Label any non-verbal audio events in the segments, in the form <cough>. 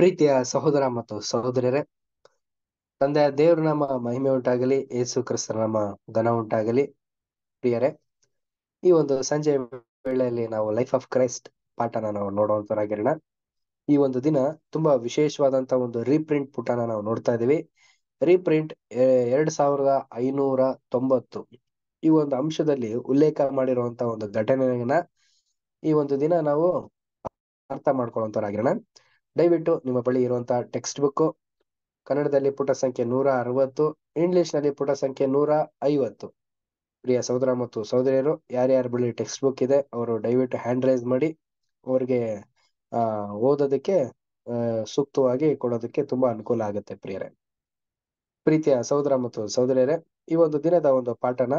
ಪ್ರೀತಿಯ ಸಹೋದರ ಮತ್ತು ಸಹೋದರರೇ ತಂದೆಯ ದೇವ್ರ ನಮ್ಮ ಮಹಿಮೆ ಉಂಟಾಗಲಿ ಯೇಸು ಕ್ರಿಸ್ತರ ನಮ್ಮ ಘನ ಉಂಟಾಗಲಿ ಪ್ರಿಯರೇ ಈ ಒಂದು ಸಂಜೆ ವೇಳೆಯಲ್ಲಿ ನಾವು ಲೈಫ್ ಆಫ್ ಕ್ರೈಸ್ಟ್ ಪಾಠನ ನಾವು ನೋಡುವಂತರಾಗಿರೋಣ ಈ ಒಂದು ದಿನ ತುಂಬಾ ವಿಶೇಷವಾದಂತ ಒಂದು ರೀಪ್ರಿಂಟ್ ಪುಟನ ನಾವು ನೋಡ್ತಾ ಇದೀವಿ ರೀಪ್ರಿಂಟ್ ಎರಡ್ ಸಾವಿರದ ಐನೂರ ತೊಂಬತ್ತು ಈ ಒಂದು ಅಂಶದಲ್ಲಿ ಉಲ್ಲೇಖ ಮಾಡಿರುವಂತ ಒಂದು ಘಟನೆಯನ್ನ ಈ ಒಂದು ದಿನ ನಾವು ಅರ್ಥ ಮಾಡ್ಕೊಳ್ಳೋಂತರಾಗಿರೋಣ ದಯವಿಟ್ಟು ನಿಮ್ಮ ಬಳಿ ಇರುವಂತಹ ಟೆಕ್ಸ್ಟ್ ಬುಕ್ ಕನ್ನಡದಲ್ಲಿ ಪುಟ ಸಂಖ್ಯೆ ನೂರ ಅರವತ್ತು ಇಂಗ್ಲಿಷ್ ನಲ್ಲಿ ಪುಟ ಸಂಖ್ಯೆ ನೂರ ಐವತ್ತು ಪ್ರಿಯ ಸಹೋದರ ಮತ್ತು ಸಹೋದರಿಯರು ಯಾರ್ಯಾರ ಬಳಿ ಟೆಕ್ಸ್ಟ್ ಬುಕ್ ಇದೆ ಅವರು ದಯವಿಟ್ಟು ಹ್ಯಾಂಡ್ ರೈಸ್ ಮಾಡಿ ಅವ್ರಿಗೆ ಓದೋದಕ್ಕೆ ಸೂಕ್ತವಾಗಿ ಕೊಡೋದಕ್ಕೆ ತುಂಬಾ ಅನುಕೂಲ ಆಗುತ್ತೆ ಪ್ರಿಯರೇ ಪ್ರೀತಿಯ ಸಹೋದರ ಮತ್ತು ಸಹೋದರಿಯರೇ ಈ ಒಂದು ದಿನದ ಒಂದು ಪಾಠನ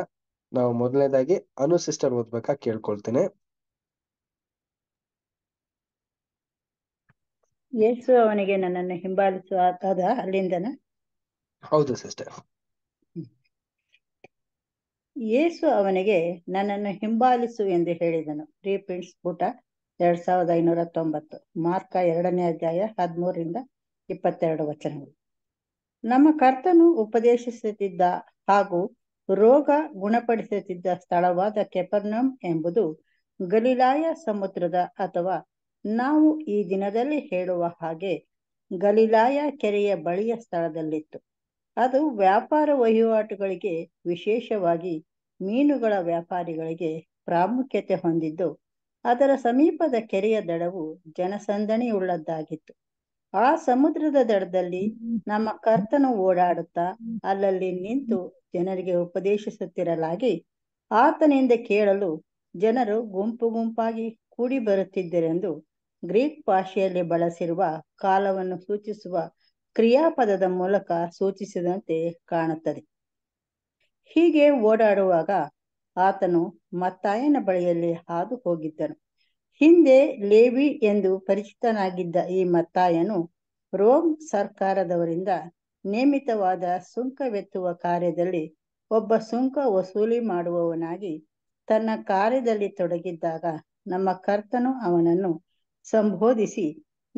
ನಾವು ಮೊದಲನೇದಾಗಿ ಅನುಸಿಸ್ಟರ್ ಓದ್ಬೇಕಾ ಕೇಳ್ಕೊಳ್ತೇನೆ ಯೇಸು ಅವನಿಗೆ ನನ್ನನ್ನು ಹಿಂಬಾಲಿಸುವ ಅಲ್ಲಿಂದನ ಹೌದು ಸಿಸ್ಟರ್ ಯೇಸು ಅವನಿಗೆ ನನ್ನನ್ನು ಹಿಂಬಾಲಿಸು ಎಂದು ಹೇಳಿದನು ರೀಪ್ರಿಂಟ್ಸ್ ಪುಟ ಎರಡ್ ಸಾವಿರದ ಐನೂರ ತೊಂಬತ್ತು ಮಾರ್ಕ ಎರಡನೇ ಅಧ್ಯಾಯ ಹದಿಮೂರರಿಂದ ಇಪ್ಪತ್ತೆರಡು ವಚನಗಳು ನಮ್ಮ ಕರ್ತನು ಉಪದೇಶಿಸುತ್ತಿದ್ದ ಹಾಗೂ ರೋಗ ಗುಣಪಡಿಸುತ್ತಿದ್ದ ಸ್ಥಳವಾದ ಕೆಪರ್ನಮ್ ಎಂಬುದು ಗಲಿಲಾಯ ಸಮುದ್ರದ ಅಥವಾ ನಾವು ಈ ದಿನದಲ್ಲಿ ಹೇಳುವ ಹಾಗೆ ಗಲಿಲಾಯ ಕೆರೆಯ ಬಳಿಯ ಸ್ಥಳದಲ್ಲಿತ್ತು ಅದು ವ್ಯಾಪಾರ ವಹಿವಾಟುಗಳಿಗೆ ವಿಶೇಷವಾಗಿ ಮೀನುಗಳ ವ್ಯಾಪಾರಿಗಳಿಗೆ ಪ್ರಾಮುಖ್ಯತೆ ಹೊಂದಿದ್ದು ಅದರ ಸಮೀಪದ ಕೆರೆಯ ದಡವು ಜನಸಂದಣಿಯುಳ್ಳದ್ದಾಗಿತ್ತು ಆ ಸಮುದ್ರದ ದಡದಲ್ಲಿ ನಮ್ಮ ಕರ್ತನು ಓಡಾಡುತ್ತಾ ಅಲ್ಲಲ್ಲಿ ನಿಂತು ಜನರಿಗೆ ಉಪದೇಶಿಸುತ್ತಿರಲಾಗಿ ಆತನಿಂದ ಕೇಳಲು ಜನರು ಗುಂಪು ಗುಂಪಾಗಿ ಕೂಡಿ ಬರುತ್ತಿದ್ದರೆಂದು ಗ್ರೀಕ್ ಭಾಷೆಯಲ್ಲಿ ಬಳಸಿರುವ ಕಾಲವನ್ನು ಸೂಚಿಸುವ ಕ್ರಿಯಾಪದದ ಮೂಲಕ ಸೂಚಿಸಿದಂತೆ ಕಾಣುತ್ತದೆ ಹೀಗೆ ಓಡಾಡುವಾಗ ಆತನು ಮತ್ತಾಯನ ಬಳಿಯಲ್ಲಿ ಹಾದು ಹೋಗಿದ್ದನು ಹಿಂದೆ ಲೇವಿ ಎಂದು ಪರಿಚಿತನಾಗಿದ್ದ ಈ ಮತ್ತಾಯನು ರೋಮ್ ಸರ್ಕಾರದವರಿಂದ ನೇಮಿತವಾದ ಸುಂಕವೆತ್ತುವ ಕಾರ್ಯದಲ್ಲಿ ಒಬ್ಬ ಸುಂಕ ವಸೂಲಿ ಮಾಡುವವನಾಗಿ ತನ್ನ ಕಾರ್ಯದಲ್ಲಿ ತೊಡಗಿದ್ದಾಗ ನಮ್ಮ ಕರ್ತನು ಅವನನ್ನು ಸಂಬೋಧಿಸಿ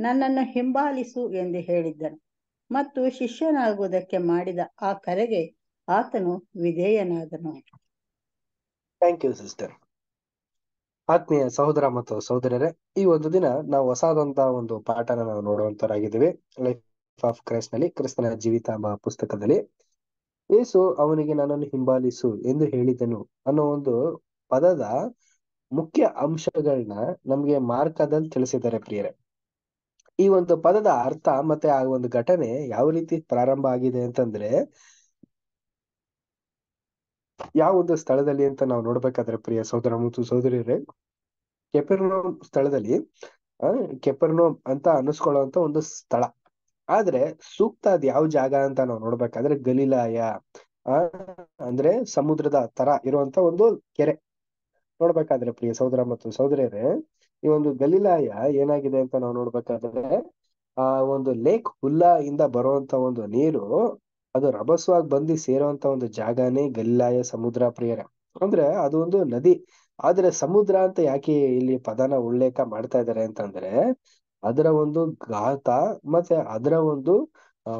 ನನ್ನನ್ನು ಹಿಂಬಾಲಿಸು ಎಂದು ಹೇಳಿದ್ದನು ಮತ್ತು ಶಿಷ್ಯನಾಗುವುದಕ್ಕೆ ಮಾಡಿದ ಆ ಕರೆಗೆ ಆತನು ವಿಧೇಯನಾದನು ಥ್ಯಾಂಕ್ ಯು ಸಿಸ್ಟರ್ ಆತ್ಮೀಯ ಸಹೋದರ ಮತ್ತು ಸಹೋದರರೇ ಈ ಒಂದು ದಿನ ನಾವು ಹೊಸದಂತಹ ಒಂದು ಪಾಠನ ನಾವು ನೋಡುವಂತರಾಗಿದ್ದೇವೆ ಲೈಫ್ ಆಫ್ ಕ್ರೈಸ್ಟ್ ನಲ್ಲಿ ಕ್ರಿಸ್ತನ ಜೀವಿತ ಎಂಬ ಪುಸ್ತಕದಲ್ಲಿ ಏಸು ಅವನಿಗೆ ನನ್ನನ್ನು ಹಿಂಬಾಲಿಸು ಎಂದು ಹೇಳಿದನು ಅನ್ನೋ ಒಂದು ಪದದ ಮುಖ್ಯ ಅಂಶಗಳನ್ನ ನಮ್ಗೆ ಮಾರ್ಕದಲ್ಲಿ ತಿಳಿಸಿದ್ದಾರೆ ಪ್ರಿಯರೇ ಈ ಒಂದು ಪದದ ಅರ್ಥ ಮತ್ತೆ ಆ ಒಂದು ಘಟನೆ ಯಾವ ರೀತಿ ಪ್ರಾರಂಭ ಆಗಿದೆ ಅಂತಂದ್ರೆ ಯಾವ ಒಂದು ಸ್ಥಳದಲ್ಲಿ ಅಂತ ನಾವು ನೋಡ್ಬೇಕಾದ್ರೆ ಪ್ರಿಯ ಸಹೋದರ ಮತ್ತು ಸೋದರಿ ಕೆಪೆರ್ನೋಮ್ ಸ್ಥಳದಲ್ಲಿ ಕೆಪರ್ನೋಮ್ ಅಂತ ಅನಿಸ್ಕೊಳ್ಳುವಂತ ಒಂದು ಸ್ಥಳ ಆದ್ರೆ ಸೂಕ್ತ ಅದ್ ಯಾವ ಜಾಗ ಅಂತ ನಾವು ನೋಡ್ಬೇಕಾದ್ರೆ ಗಲೀಲಾಯ ಅಂದ್ರೆ ಸಮುದ್ರದ ತರ ಇರುವಂತ ಒಂದು ಕೆರೆ ನೋಡ್ಬೇಕಾದ್ರೆ ಪ್ರಿಯ ಸಹೋದರ ಮತ್ತು ಸಹೋದರಿಯರೇ ಈ ಒಂದು ಗಲೀಲಾಯ ಏನಾಗಿದೆ ಅಂತ ನಾವು ನೋಡ್ಬೇಕಾದ್ರೆ ಆ ಒಂದು ಲೇಕ್ ಹುಲ್ಲಾ ಇಂದ ಬರುವಂತ ಒಂದು ನೀರು ಅದು ರಭಸವಾಗಿ ಬಂದು ಸೇರುವಂತ ಒಂದು ಜಾಗನೇ ಗಲೀಲಾಯ ಸಮುದ್ರ ಪ್ರಿಯರ ಅಂದ್ರೆ ಅದು ಒಂದು ನದಿ ಆದ್ರೆ ಸಮುದ್ರ ಅಂತ ಯಾಕೆ ಇಲ್ಲಿ ಪದನ ಉಲ್ಲೇಖ ಮಾಡ್ತಾ ಇದಾರೆ ಅಂತಂದ್ರೆ ಅದರ ಒಂದು ಗಾತ ಮತ್ತೆ ಅದರ ಒಂದು ಆ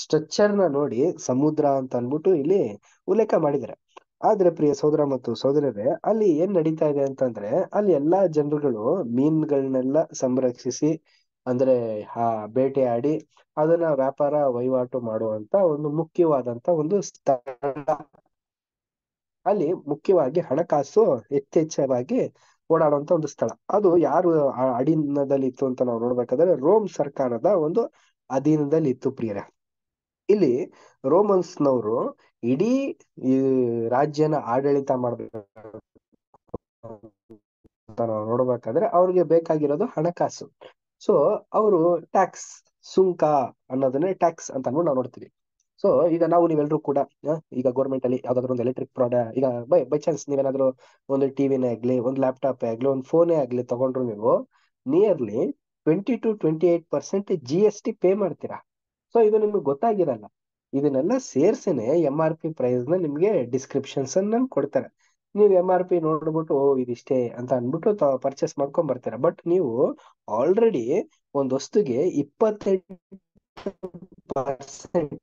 ಸ್ಟ್ರಕ್ಚರ್ ನ ನೋಡಿ ಸಮುದ್ರ ಅಂತ ಅಂದ್ಬಿಟ್ಟು ಇಲ್ಲಿ ಉಲ್ಲೇಖ ಮಾಡಿದ್ದಾರೆ ಆದ್ರೆ ಪ್ರಿಯ ಸೋದರ ಮತ್ತು ಸೋದರರೇ ಅಲ್ಲಿ ಏನ್ ನಡೀತಾ ಇದೆ ಅಂತಂದ್ರೆ ಅಲ್ಲಿ ಎಲ್ಲಾ ಜನರುಗಳು ಮೀನುಗಳನ್ನೆಲ್ಲ ಸಂರಕ್ಷಿಸಿ ಅಂದ್ರೆ ಆ ಬೇಟೆಯಾಡಿ ಅದನ್ನ ವ್ಯಾಪಾರ ವಹಿವಾಟು ಮಾಡುವಂತ ಒಂದು ಮುಖ್ಯವಾದಂತ ಒಂದು ಸ್ಥಳ ಅಲ್ಲಿ ಮುಖ್ಯವಾಗಿ ಹಣಕಾಸು ಯಥೇಚ್ಛವಾಗಿ ಓಡಾಡುವಂತ ಒಂದು ಸ್ಥಳ ಅದು ಯಾರು ಅಧೀನದಲ್ಲಿ ಇತ್ತು ಅಂತ ನಾವು ನೋಡ್ಬೇಕಾದ್ರೆ ರೋಮ್ ಸರ್ಕಾರದ ಒಂದು ಅಧೀನದಲ್ಲಿ ಇತ್ತು ಪ್ರಿಯರೇ ಇಲ್ಲಿ ರೋಮನ್ಸ್ ನವರು ಇಡೀ ರಾಜ್ಯನ ಆಡಳಿತ ಮಾಡಬೇಕು ನಾವು ನೋಡ್ಬೇಕಾದ್ರೆ ಅವ್ರಿಗೆ ಬೇಕಾಗಿರೋದು ಹಣಕಾಸು ಸೊ ಅವರು ಟ್ಯಾಕ್ಸ್ ಸುಂಕ ಅನ್ನೋದನ್ನೇ ಟ್ಯಾಕ್ಸ್ ಅಂತ ನಾವು ನೋಡ್ತೀವಿ ಸೊ ಈಗ ನಾವು ನೀವೆಲ್ಲರೂ ಕೂಡ ಈಗ ಗೌರ್ಮೆಂಟ್ ಅಲ್ಲಿ ಯಾವ್ದಾದ್ರು ಒಂದು ಎಲೆಕ್ಟ್ರಿಕ್ ಪ್ರಾಡಕ್ಟ್ ಈಗ ಬೈ ಬೈ ಚಾನ್ಸ್ ನೀವೇನಾದ್ರು ಒಂದು ಟಿವಿನೇ ಆಗ್ಲಿ ಒಂದು ಲ್ಯಾಪ್ಟಾಪ್ ಆಗ್ಲಿ ಒಂದು ಫೋನೇ ಆಗ್ಲಿ ತಗೊಂಡ್ರು ನೀವು nearly twenty two twenty eight percent G S T pay ಮಾಡ್ತೀರಾ ಸೊ ಇದು ನಿಮ್ಗೆ ಗೊತ್ತಾಗಿರಲ್ಲ ಇದನ್ನೆಲ್ಲ ಸೇರ್ಸೇನೆ ಎಮ್ ಆರ್ ಪಿ ಪ್ರೈಸ್ ನ ನಿಮ್ಗೆ ಡಿಸ್ಕ್ರಿಪ್ಷನ್ಸ್ ಅನ್ನ ಕೊಡ್ತಾರೆ ನೀವು ಎಮ್ ಆರ್ ಪಿ ನೋಡ್ಬಿಟ್ಟು ಓ ಇದಿಷ್ಟೇ ಅಂತ ಅನ್ಬಿಟ್ಟು ಪರ್ಚೇಸ್ ಮಾಡ್ಕೊಂಡ್ ಬರ್ತಾರ ಬಟ್ ನೀವು ಆಲ್ರೆಡಿ ಒಂದ್ ವಸ್ತುಗೆ ಇಪ್ಪತ್ತೆಂಟು ಪರ್ಸೆಂಟ್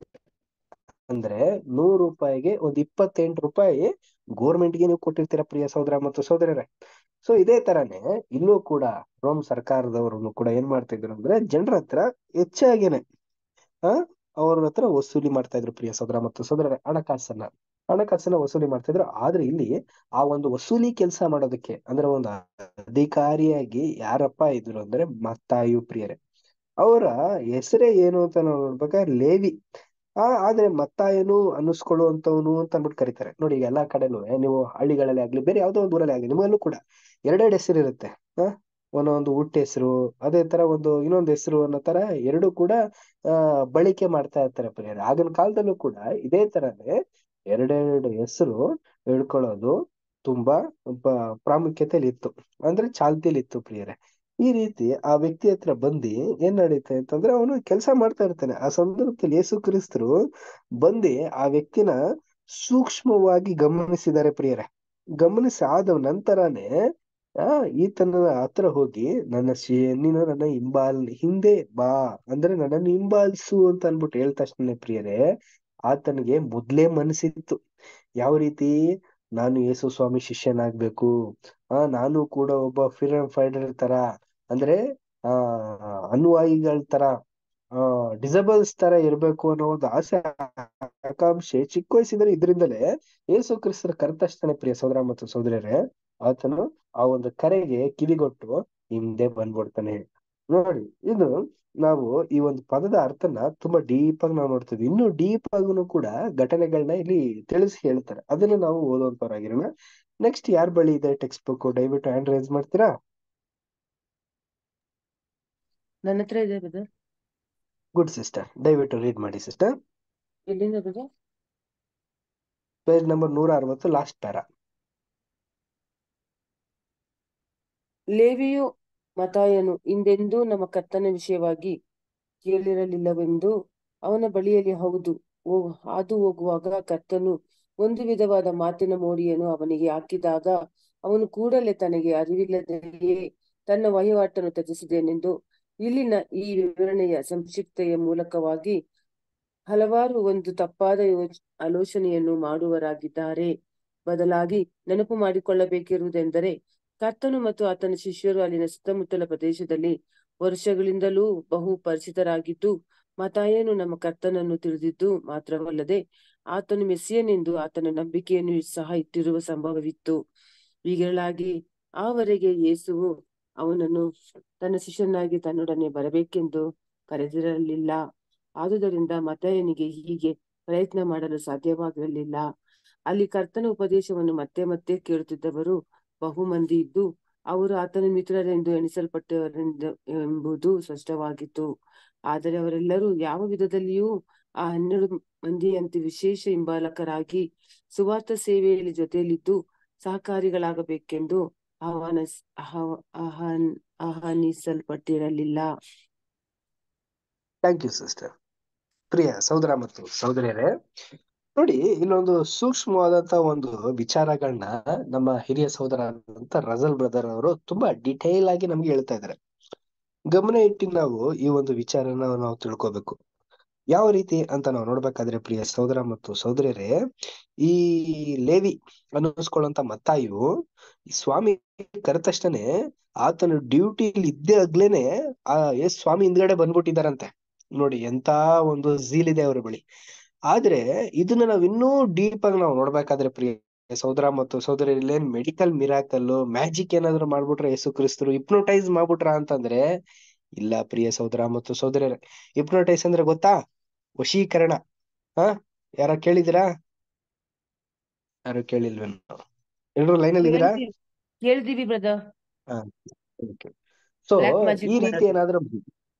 ಅಂದ್ರೆ ನೂರು ರೂಪಾಯಿಗೆ ಒಂದ್ ಇಪ್ಪತ್ತೆಂಟು ರೂಪಾಯಿ ಗೋರ್ಮೆಂಟ್ಗೆ ನೀವು ಕೊಟ್ಟಿರ್ತೀರ ಪ್ರಿಯ ಸಹೋದರ ಮತ್ತು ಸಹೋದರರೇ ಸೊ ಇದೇ ತರಾನೇ ಇಲ್ಲೂ ಕೂಡ ರೋಮ್ ಸರ್ಕಾರದವರು ಕೂಡ ಏನ್ ಮಾಡ್ತಿದ್ರು ಅಂದ್ರೆ ಜನರ ಹತ್ರ ಹೆಚ್ಚಾಗೇನೆ ಅವ್ರ ಹತ್ರ ವಸೂಲಿ ಮಾಡ್ತಾ ಇದ್ರು ಪ್ರಿಯ ಸೋದರ ಮತ್ತು ಸೋದರ ಹಣಕಾಸನ್ನ ಹಣಕಾಸನ್ನ ವಸೂಲಿ ಮಾಡ್ತಾ ಇದ್ರು ಆದ್ರೆ ಇಲ್ಲಿ ಆ ಒಂದು ವಸೂಲಿ ಕೆಲಸ ಮಾಡೋದಕ್ಕೆ ಅಂದ್ರೆ ಒಂದು ಅಧಿಕಾರಿಯಾಗಿ ಯಾರಪ್ಪ ಇದ್ರು ಅಂದ್ರೆ ಮತ್ತಾಯು ಪ್ರಿಯರೇ ಅವರ ಹೆಸರೇ ಏನು ಅಂತ ನಾವು ನೋಡ್ಬೇಕಾದ್ರೆ ಲೇವಿ ಆ ಆದ್ರೆ ಮತ್ತಾಯನು ಅನ್ನಿಸ್ಕೊಳ್ಳುವಂತವನು ಅಂತ ಅಂದ್ಬಿಟ್ಟು ಕರೀತಾರೆ ನೋಡಿ ಎಲ್ಲಾ ಕಡೆನು ನೀವು ಹಳ್ಳಿಗಳಲ್ಲಿ ಆಗ್ಲಿ ಬೇರೆ ಯಾವ್ದೋ ಒಂದು ಊರಲ್ಲಿ ಆಗ್ಲಿ ನಿಮ್ಮಲ್ಲೂ ಕೂಡ ಎರಡೆರಡು ಹೆಸರು ಇರುತ್ತೆ ಒಂದೊಂದು ಹುಟ್ಟ ಹೆಸರು ಅದೇ ತರ ಒಂದು ಇನ್ನೊಂದು ಹೆಸರು ಅನ್ನೋ ತರ ಎರಡು ಕೂಡ ಆ ಬಳಕೆ ಮಾಡ್ತಾ ಇರ್ತಾರೆ ಪರಿಹಾರ ಆಗಿನ ಕಾಲದಲ್ಲೂ ಕೂಡ ಇದೇ ತರನೇ ಎರಡೆರಡು ಹೆಸರು ಹೇಳ್ಕೊಳ್ಳೋದು ತುಂಬಾ ಪ್ರಾಮುಖ್ಯತೆಯಲ್ಲಿ ಇತ್ತು ಅಂದ್ರೆ ಚಾಲ್ತಿಯಲ್ಲಿ ಇತ್ತು ಪ್ರಿಯರೇ ಈ ರೀತಿ ಆ ವ್ಯಕ್ತಿ ಹತ್ರ ಬಂದು ಏನ್ ನಡೀತೆ ಅಂತಂದ್ರೆ ಅವನು ಕೆಲಸ ಮಾಡ್ತಾ ಇರ್ತಾನೆ ಆ ಸಂದರ್ಭದಲ್ಲಿ ಯೇಸು ಕ್ರಿಸ್ತರು ಬಂದು ಆ ವ್ಯಕ್ತಿನ ಸೂಕ್ಷ್ಮವಾಗಿ ಗಮನಿಸಿದ್ದಾರೆ ಪ್ರಿಯರೇ ಗಮನಿಸಿ ಆದ ನಂತರನೇ ಆ ಈತನ ಹತ್ರ ಹೋಗಿ ನನ್ನ ಶಿ ನೀನು ನನ್ನ ಹಿಂಬಾಲ್ ಹಿಂದೆ ಬಾ ಅಂದ್ರೆ ನನ್ನನ್ನು ಹಿಂಬಾಲಿಸು ಅಂತ ಅನ್ಬಿಟ್ಟು ಹೇಳ್ ಪ್ರಿಯರೇ ಆತನಿಗೆ ಮೊದ್ಲೇ ಮನಸ್ಸಿತ್ತು ಯಾವ ರೀತಿ ನಾನು ಯೇಸು ಸ್ವಾಮಿ ಶಿಷ್ಯನಾಗ್ಬೇಕು ಆ ನಾನು ಕೂಡ ಒಬ್ಬ ಫ್ರೀಡಮ್ ಫೈಟರ್ ತರ ಅಂದ್ರೆ ಆ ಅನುವಾಯಿಗಳ ತರ ಆ ಡಿಸಬಲ್ಸ್ ತರ ಇರ್ಬೇಕು ಅನ್ನೋ ಒಂದು ಆಸೆ ಆಕಾಂಕ್ಷೆ ಚಿಕ್ಕ ವಯಸ್ಸಿದ್ರೆ ಇದರಿಂದಲೇ ಯೇಸು ಕ್ರಿಸ್ತರ ಕರೆದ ಪ್ರಿಯ ಸೋದರ ಮತ್ತು ಸೋದರರೇ ಆತನು ಆ ಒಂದು ಕರೆಗೆ ಕಿವಿಗೊಟ್ಟು ಹಿಂದೆ ಬಂದ್ಬಿಡ್ತಾನೆ ನೋಡಿ ಇದು ನಾವು ಈ ಒಂದು ಪದದ ಅರ್ಥನ ತುಂಬಾ ಡೀಪ್ ಆಗಿ ನಾವು ನೋಡ್ತೀವಿ ಇನ್ನು ಡೀಪ್ ಆಗೂ ಕೂಡ ಘಟನೆಗಳನ್ನ ಇಲ್ಲಿ ತಿಳಿಸಿ ಹೇಳ್ತಾರೆ ಅದನ್ನ ನಾವು ಓದುವಂತವರಾಗಿರೋಣ ನೆಕ್ಸ್ಟ್ ಯಾರ ಬಳಿ ಇದೆ ಟೆಕ್ಸ್ಟ್ ಬುಕ್ ದಯವಿಟ್ಟು ಹ್ಯಾಂಡ್ ರೈಸ್ ಮಾಡ್ತೀರಾ ನನ್ನ ಇದೆ ಬ್ರದರ್ ಗುಡ್ ಸಿಸ್ಟರ್ ದಯವಿಟ್ಟು ರೀಡ್ ಮಾಡಿ ಸಿಸ್ಟರ್ ಎಲ್ಲಿಂದ ಬ್ರದರ್ ಪೇಜ್ ನಂಬರ್ ನೂರ ಅರವತ್ತು ಲಾಸ್ಟ್ ಪ್ಯಾರಾ ಲೇವಿಯು ಮತಾಯನು ಹಿಂದೆಂದೂ ನಮ್ಮ ಕರ್ತನ ವಿಷಯವಾಗಿ ಕೇಳಿರಲಿಲ್ಲವೆಂದು ಅವನ ಬಳಿಯಲ್ಲಿ ಹೌದು ಹಾದು ಹೋಗುವಾಗ ಕರ್ತನು ಒಂದು ವಿಧವಾದ ಮಾತಿನ ಮೋಡಿಯನ್ನು ಅವನಿಗೆ ಹಾಕಿದಾಗ ಅವನು ಕೂಡಲೇ ತನಗೆ ಅರಿವಿಲ್ಲದೆಯೇ ತನ್ನ ವಹಿವಾಟನ್ನು ತ್ಯಜಿಸಿದ್ದೇನೆಂದು ಇಲ್ಲಿನ ಈ ವಿವರಣೆಯ ಸಂಕ್ಷಿಪ್ತೆಯ ಮೂಲಕವಾಗಿ ಹಲವಾರು ಒಂದು ತಪ್ಪಾದ ಯೋಚ ಆಲೋಚನೆಯನ್ನು ಮಾಡುವರಾಗಿದ್ದಾರೆ ಬದಲಾಗಿ ನೆನಪು ಮಾಡಿಕೊಳ್ಳಬೇಕಿರುವುದೆಂದರೆ ಕರ್ತನು ಮತ್ತು ಆತನ ಶಿಷ್ಯರು ಅಲ್ಲಿನ ಸುತ್ತಮುತ್ತಲ ಪ್ರದೇಶದಲ್ಲಿ ವರ್ಷಗಳಿಂದಲೂ ಬಹು ಪರಿಚಿತರಾಗಿದ್ದು ಮತಾಯನು ನಮ್ಮ ಕರ್ತನನ್ನು ತಿಳಿದಿದ್ದು ಮಾತ್ರವಲ್ಲದೆ ಆತನು ಮೆಸ್ಸಿಯನೆಂದು ಆತನ ನಂಬಿಕೆಯನ್ನು ಸಹ ಇಟ್ಟಿರುವ ಸಂಭವವಿತ್ತು ಈಗಿರಲಾಗಿ ಆವರೆಗೆ ಯೇಸುವು ಅವನನ್ನು ತನ್ನ ಶಿಷ್ಯನಾಗಿ ತನ್ನೊಡನೆ ಬರಬೇಕೆಂದು ಕರೆದಿರಲಿಲ್ಲ ಆದುದರಿಂದ ಮತಾಯನಿಗೆ ಹೀಗೆ ಪ್ರಯತ್ನ ಮಾಡಲು ಸಾಧ್ಯವಾಗಿರಲಿಲ್ಲ ಅಲ್ಲಿ ಕರ್ತನ ಉಪದೇಶವನ್ನು ಮತ್ತೆ ಮತ್ತೆ ಕೇಳುತ್ತಿದ್ದವರು ಮಂದಿ ಇದ್ದು ಅವರು ಆತನ ಮಿತ್ರರೆಂದು ಎಣಿಸಲ್ಪಟ್ಟವರೆಂದು ಎಂಬುದು ಸ್ಪಷ್ಟವಾಗಿತ್ತು ಆದರೆ ಅವರೆಲ್ಲರೂ ಯಾವ ವಿಧದಲ್ಲಿಯೂ ಆ ಹನ್ನೆರಡು ಮಂದಿಯಂತೆ ವಿಶೇಷ ಹಿಂಬಾಲಕರಾಗಿ ಸುವಾರ್ಥ ಸೇವೆಯಲ್ಲಿ ಜೊತೆಯಲ್ಲಿದ್ದು ಸಹಕಾರಿಗಳಾಗಬೇಕೆಂದು ಆಹ್ವಾನ ಆಹ್ವಾನ ಆಹ್ವಾನಿಸಲ್ಪಟ್ಟಿರಲಿಲ್ಲ ಥ್ಯಾಂಕ್ ಯು ಸಿಸ್ಟರ್ ಪ್ರಿಯ ಮತ್ತು ಸಹೋದರಿಯರೇ ನೋಡಿ ಇನ್ನೊಂದು ಸೂಕ್ಷ್ಮವಾದಂತ ಒಂದು ವಿಚಾರಗಳನ್ನ ನಮ್ಮ ಹಿರಿಯ ಸಹೋದರ ಅಂತ ರಜಲ್ ಬ್ರದರ್ ಅವರು ತುಂಬಾ ಡಿಟೇಲ್ ಆಗಿ ನಮ್ಗೆ ಹೇಳ್ತಾ ಇದಾರೆ ಗಮನ ಇಟ್ಟು ನಾವು ಈ ಒಂದು ವಿಚಾರನ ನಾವು ತಿಳ್ಕೋಬೇಕು ಯಾವ ರೀತಿ ಅಂತ ನಾವು ನೋಡ್ಬೇಕಾದ್ರೆ ಪ್ರಿಯ ಸಹೋದರ ಮತ್ತು ಸಹೋದರಿಯರೇ ಈ ಲೇವಿ ಅನ್ನಿಸ್ಕೊಳ್ಳುವಂತ ಮತ್ತಾಯು ಸ್ವಾಮಿ ಕರೆದ ಆತನ ಡ್ಯೂಟಿಲಿ ಇದ್ದೇ ಆಗ್ಲೇನೆ ಆ ಎಸ್ ಸ್ವಾಮಿ ಹಿಂದ್ಗಡೆ ಬಂದ್ಬಿಟ್ಟಿದಾರಂತೆ ನೋಡಿ ಎಂತ ಒಂದು ಝೀಲ್ ಇದೆ ಅವ್ರ ಬಳಿ ಆದ್ರೆ ಇದನ್ನ ನಾವ್ ಇನ್ನೂ ಡೀಪ್ ಆಗಿ ನಾವು ನೋಡ್ಬೇಕಾದ್ರೆ ಪ್ರಿಯ ಸಹೋದರ ಮತ್ತು ಸೋದರಿ ಮೆಡಿಕಲ್ ಮಿರಾಕಲ್ ಮ್ಯಾಜಿಕ್ ಏನಾದ್ರು ಮಾಡ್ಬಿಟ್ರೆ ಯೇಸು ಕ್ರಿಸ್ತರು ಹಿಪ್ನೋಟೈಸ್ ಮಾಡ್ಬಿಟ್ರ ಅಂತಂದ್ರೆ ಇಲ್ಲ ಪ್ರಿಯ ಸೋದರ ಮತ್ತು ಸೋದರಿಯರ ಹಿಪ್ನೋಟೈಸ್ ಅಂದ್ರೆ ಗೊತ್ತಾ ವಶೀಕರಣ ಹ ಯಾರ ಕೇಳಿದಿರಾ ಯಾರು ಕೇಳಿಲ್ವೇ ಎಲ್ರು ಲೈನ್ ಅಲ್ಲಿ ಇದೀರಾ ಕೇಳಿದೀವಿ ಸೊ ಈ ರೀತಿ ಏನಾದ್ರೂ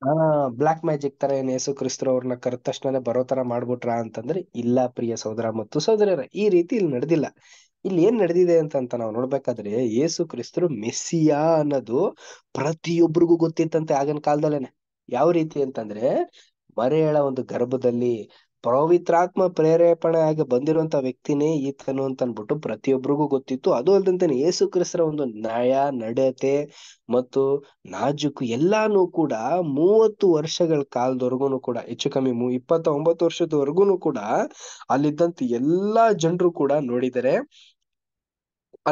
ಹಾ ಬ್ಲಾಕ್ ಮ್ಯಾಜಿಕ್ ತರ ಏನ್ ಯೇಸು ಕ್ರಿಸ್ತರು ಅವ್ರನ್ನ ಕರೆದ ತಕ್ಷಣನೇ ಬರೋ ತರ ಮಾಡ್ಬಿಟ್ರಾ ಅಂತಂದ್ರೆ, ಇಲ್ಲ ಪ್ರಿಯ ಸೋದರ ಮತ್ತು ಸಹೋದರಿಯರೇ ಈ ರೀತಿ ಇಲ್ಲಿ ನಡೆದಿಲ್ಲ. ಇಲ್ಲಿ ಏನ್ ನಡೆದಿದೆ ಅಂತ ನಾವು ನೋಡ್ಬೇಕಾದ್ರೆ, ಯೇಸು ಕ್ರಿಸ್ತರು ಮೆಸ್ಸಿಯಾ ಅನ್ನೋದು ಪ್ರತಿಯೊಬ್ಬರಿಗೂ ಗೊತ್ತಿತ್ತಂತೆ ಆಗಿನ ಕಾಲದಲ್ಲೇನೆ. ಯಾವ ರೀತಿ ಅಂತಂದ್ರೆ, ಮರೆಯಳ ಒಂದು ಗರ್ಭದಲ್ಲಿ ಪವಿತ್ರಾತ್ಮ ಪ್ರೇರೇಪಣೆ ಆಗಿ ಬಂದಿರುವಂತ ವ್ಯಕ್ತಿನೇ ಈತನು ಅಂತ ಅನ್ಬಿಟ್ಟು ಪ್ರತಿಯೊಬ್ಬರಿಗೂ ಗೊತ್ತಿತ್ತು ಅದು ಅಲ್ದಂತೆ ಯೇಸು ಕ್ರಿಸ್ತರ ಒಂದು ನ್ಯಾಯ ನಡತೆ ಮತ್ತು ನಾಜುಕು ಎಲ್ಲಾನು ಕೂಡ ಮೂವತ್ತು ವರ್ಷಗಳ ಕಾಲದವರೆಗೂ ಕೂಡ ಹೆಚ್ಚು ಕಮ್ಮಿ ಇಪ್ಪತ್ತ ಒಂಬತ್ತು ವರ್ಷದವರೆಗೂ ಕೂಡ ಅಲ್ಲಿದ್ದಂತ ಎಲ್ಲಾ ಜನರು ಕೂಡ ನೋಡಿದರೆ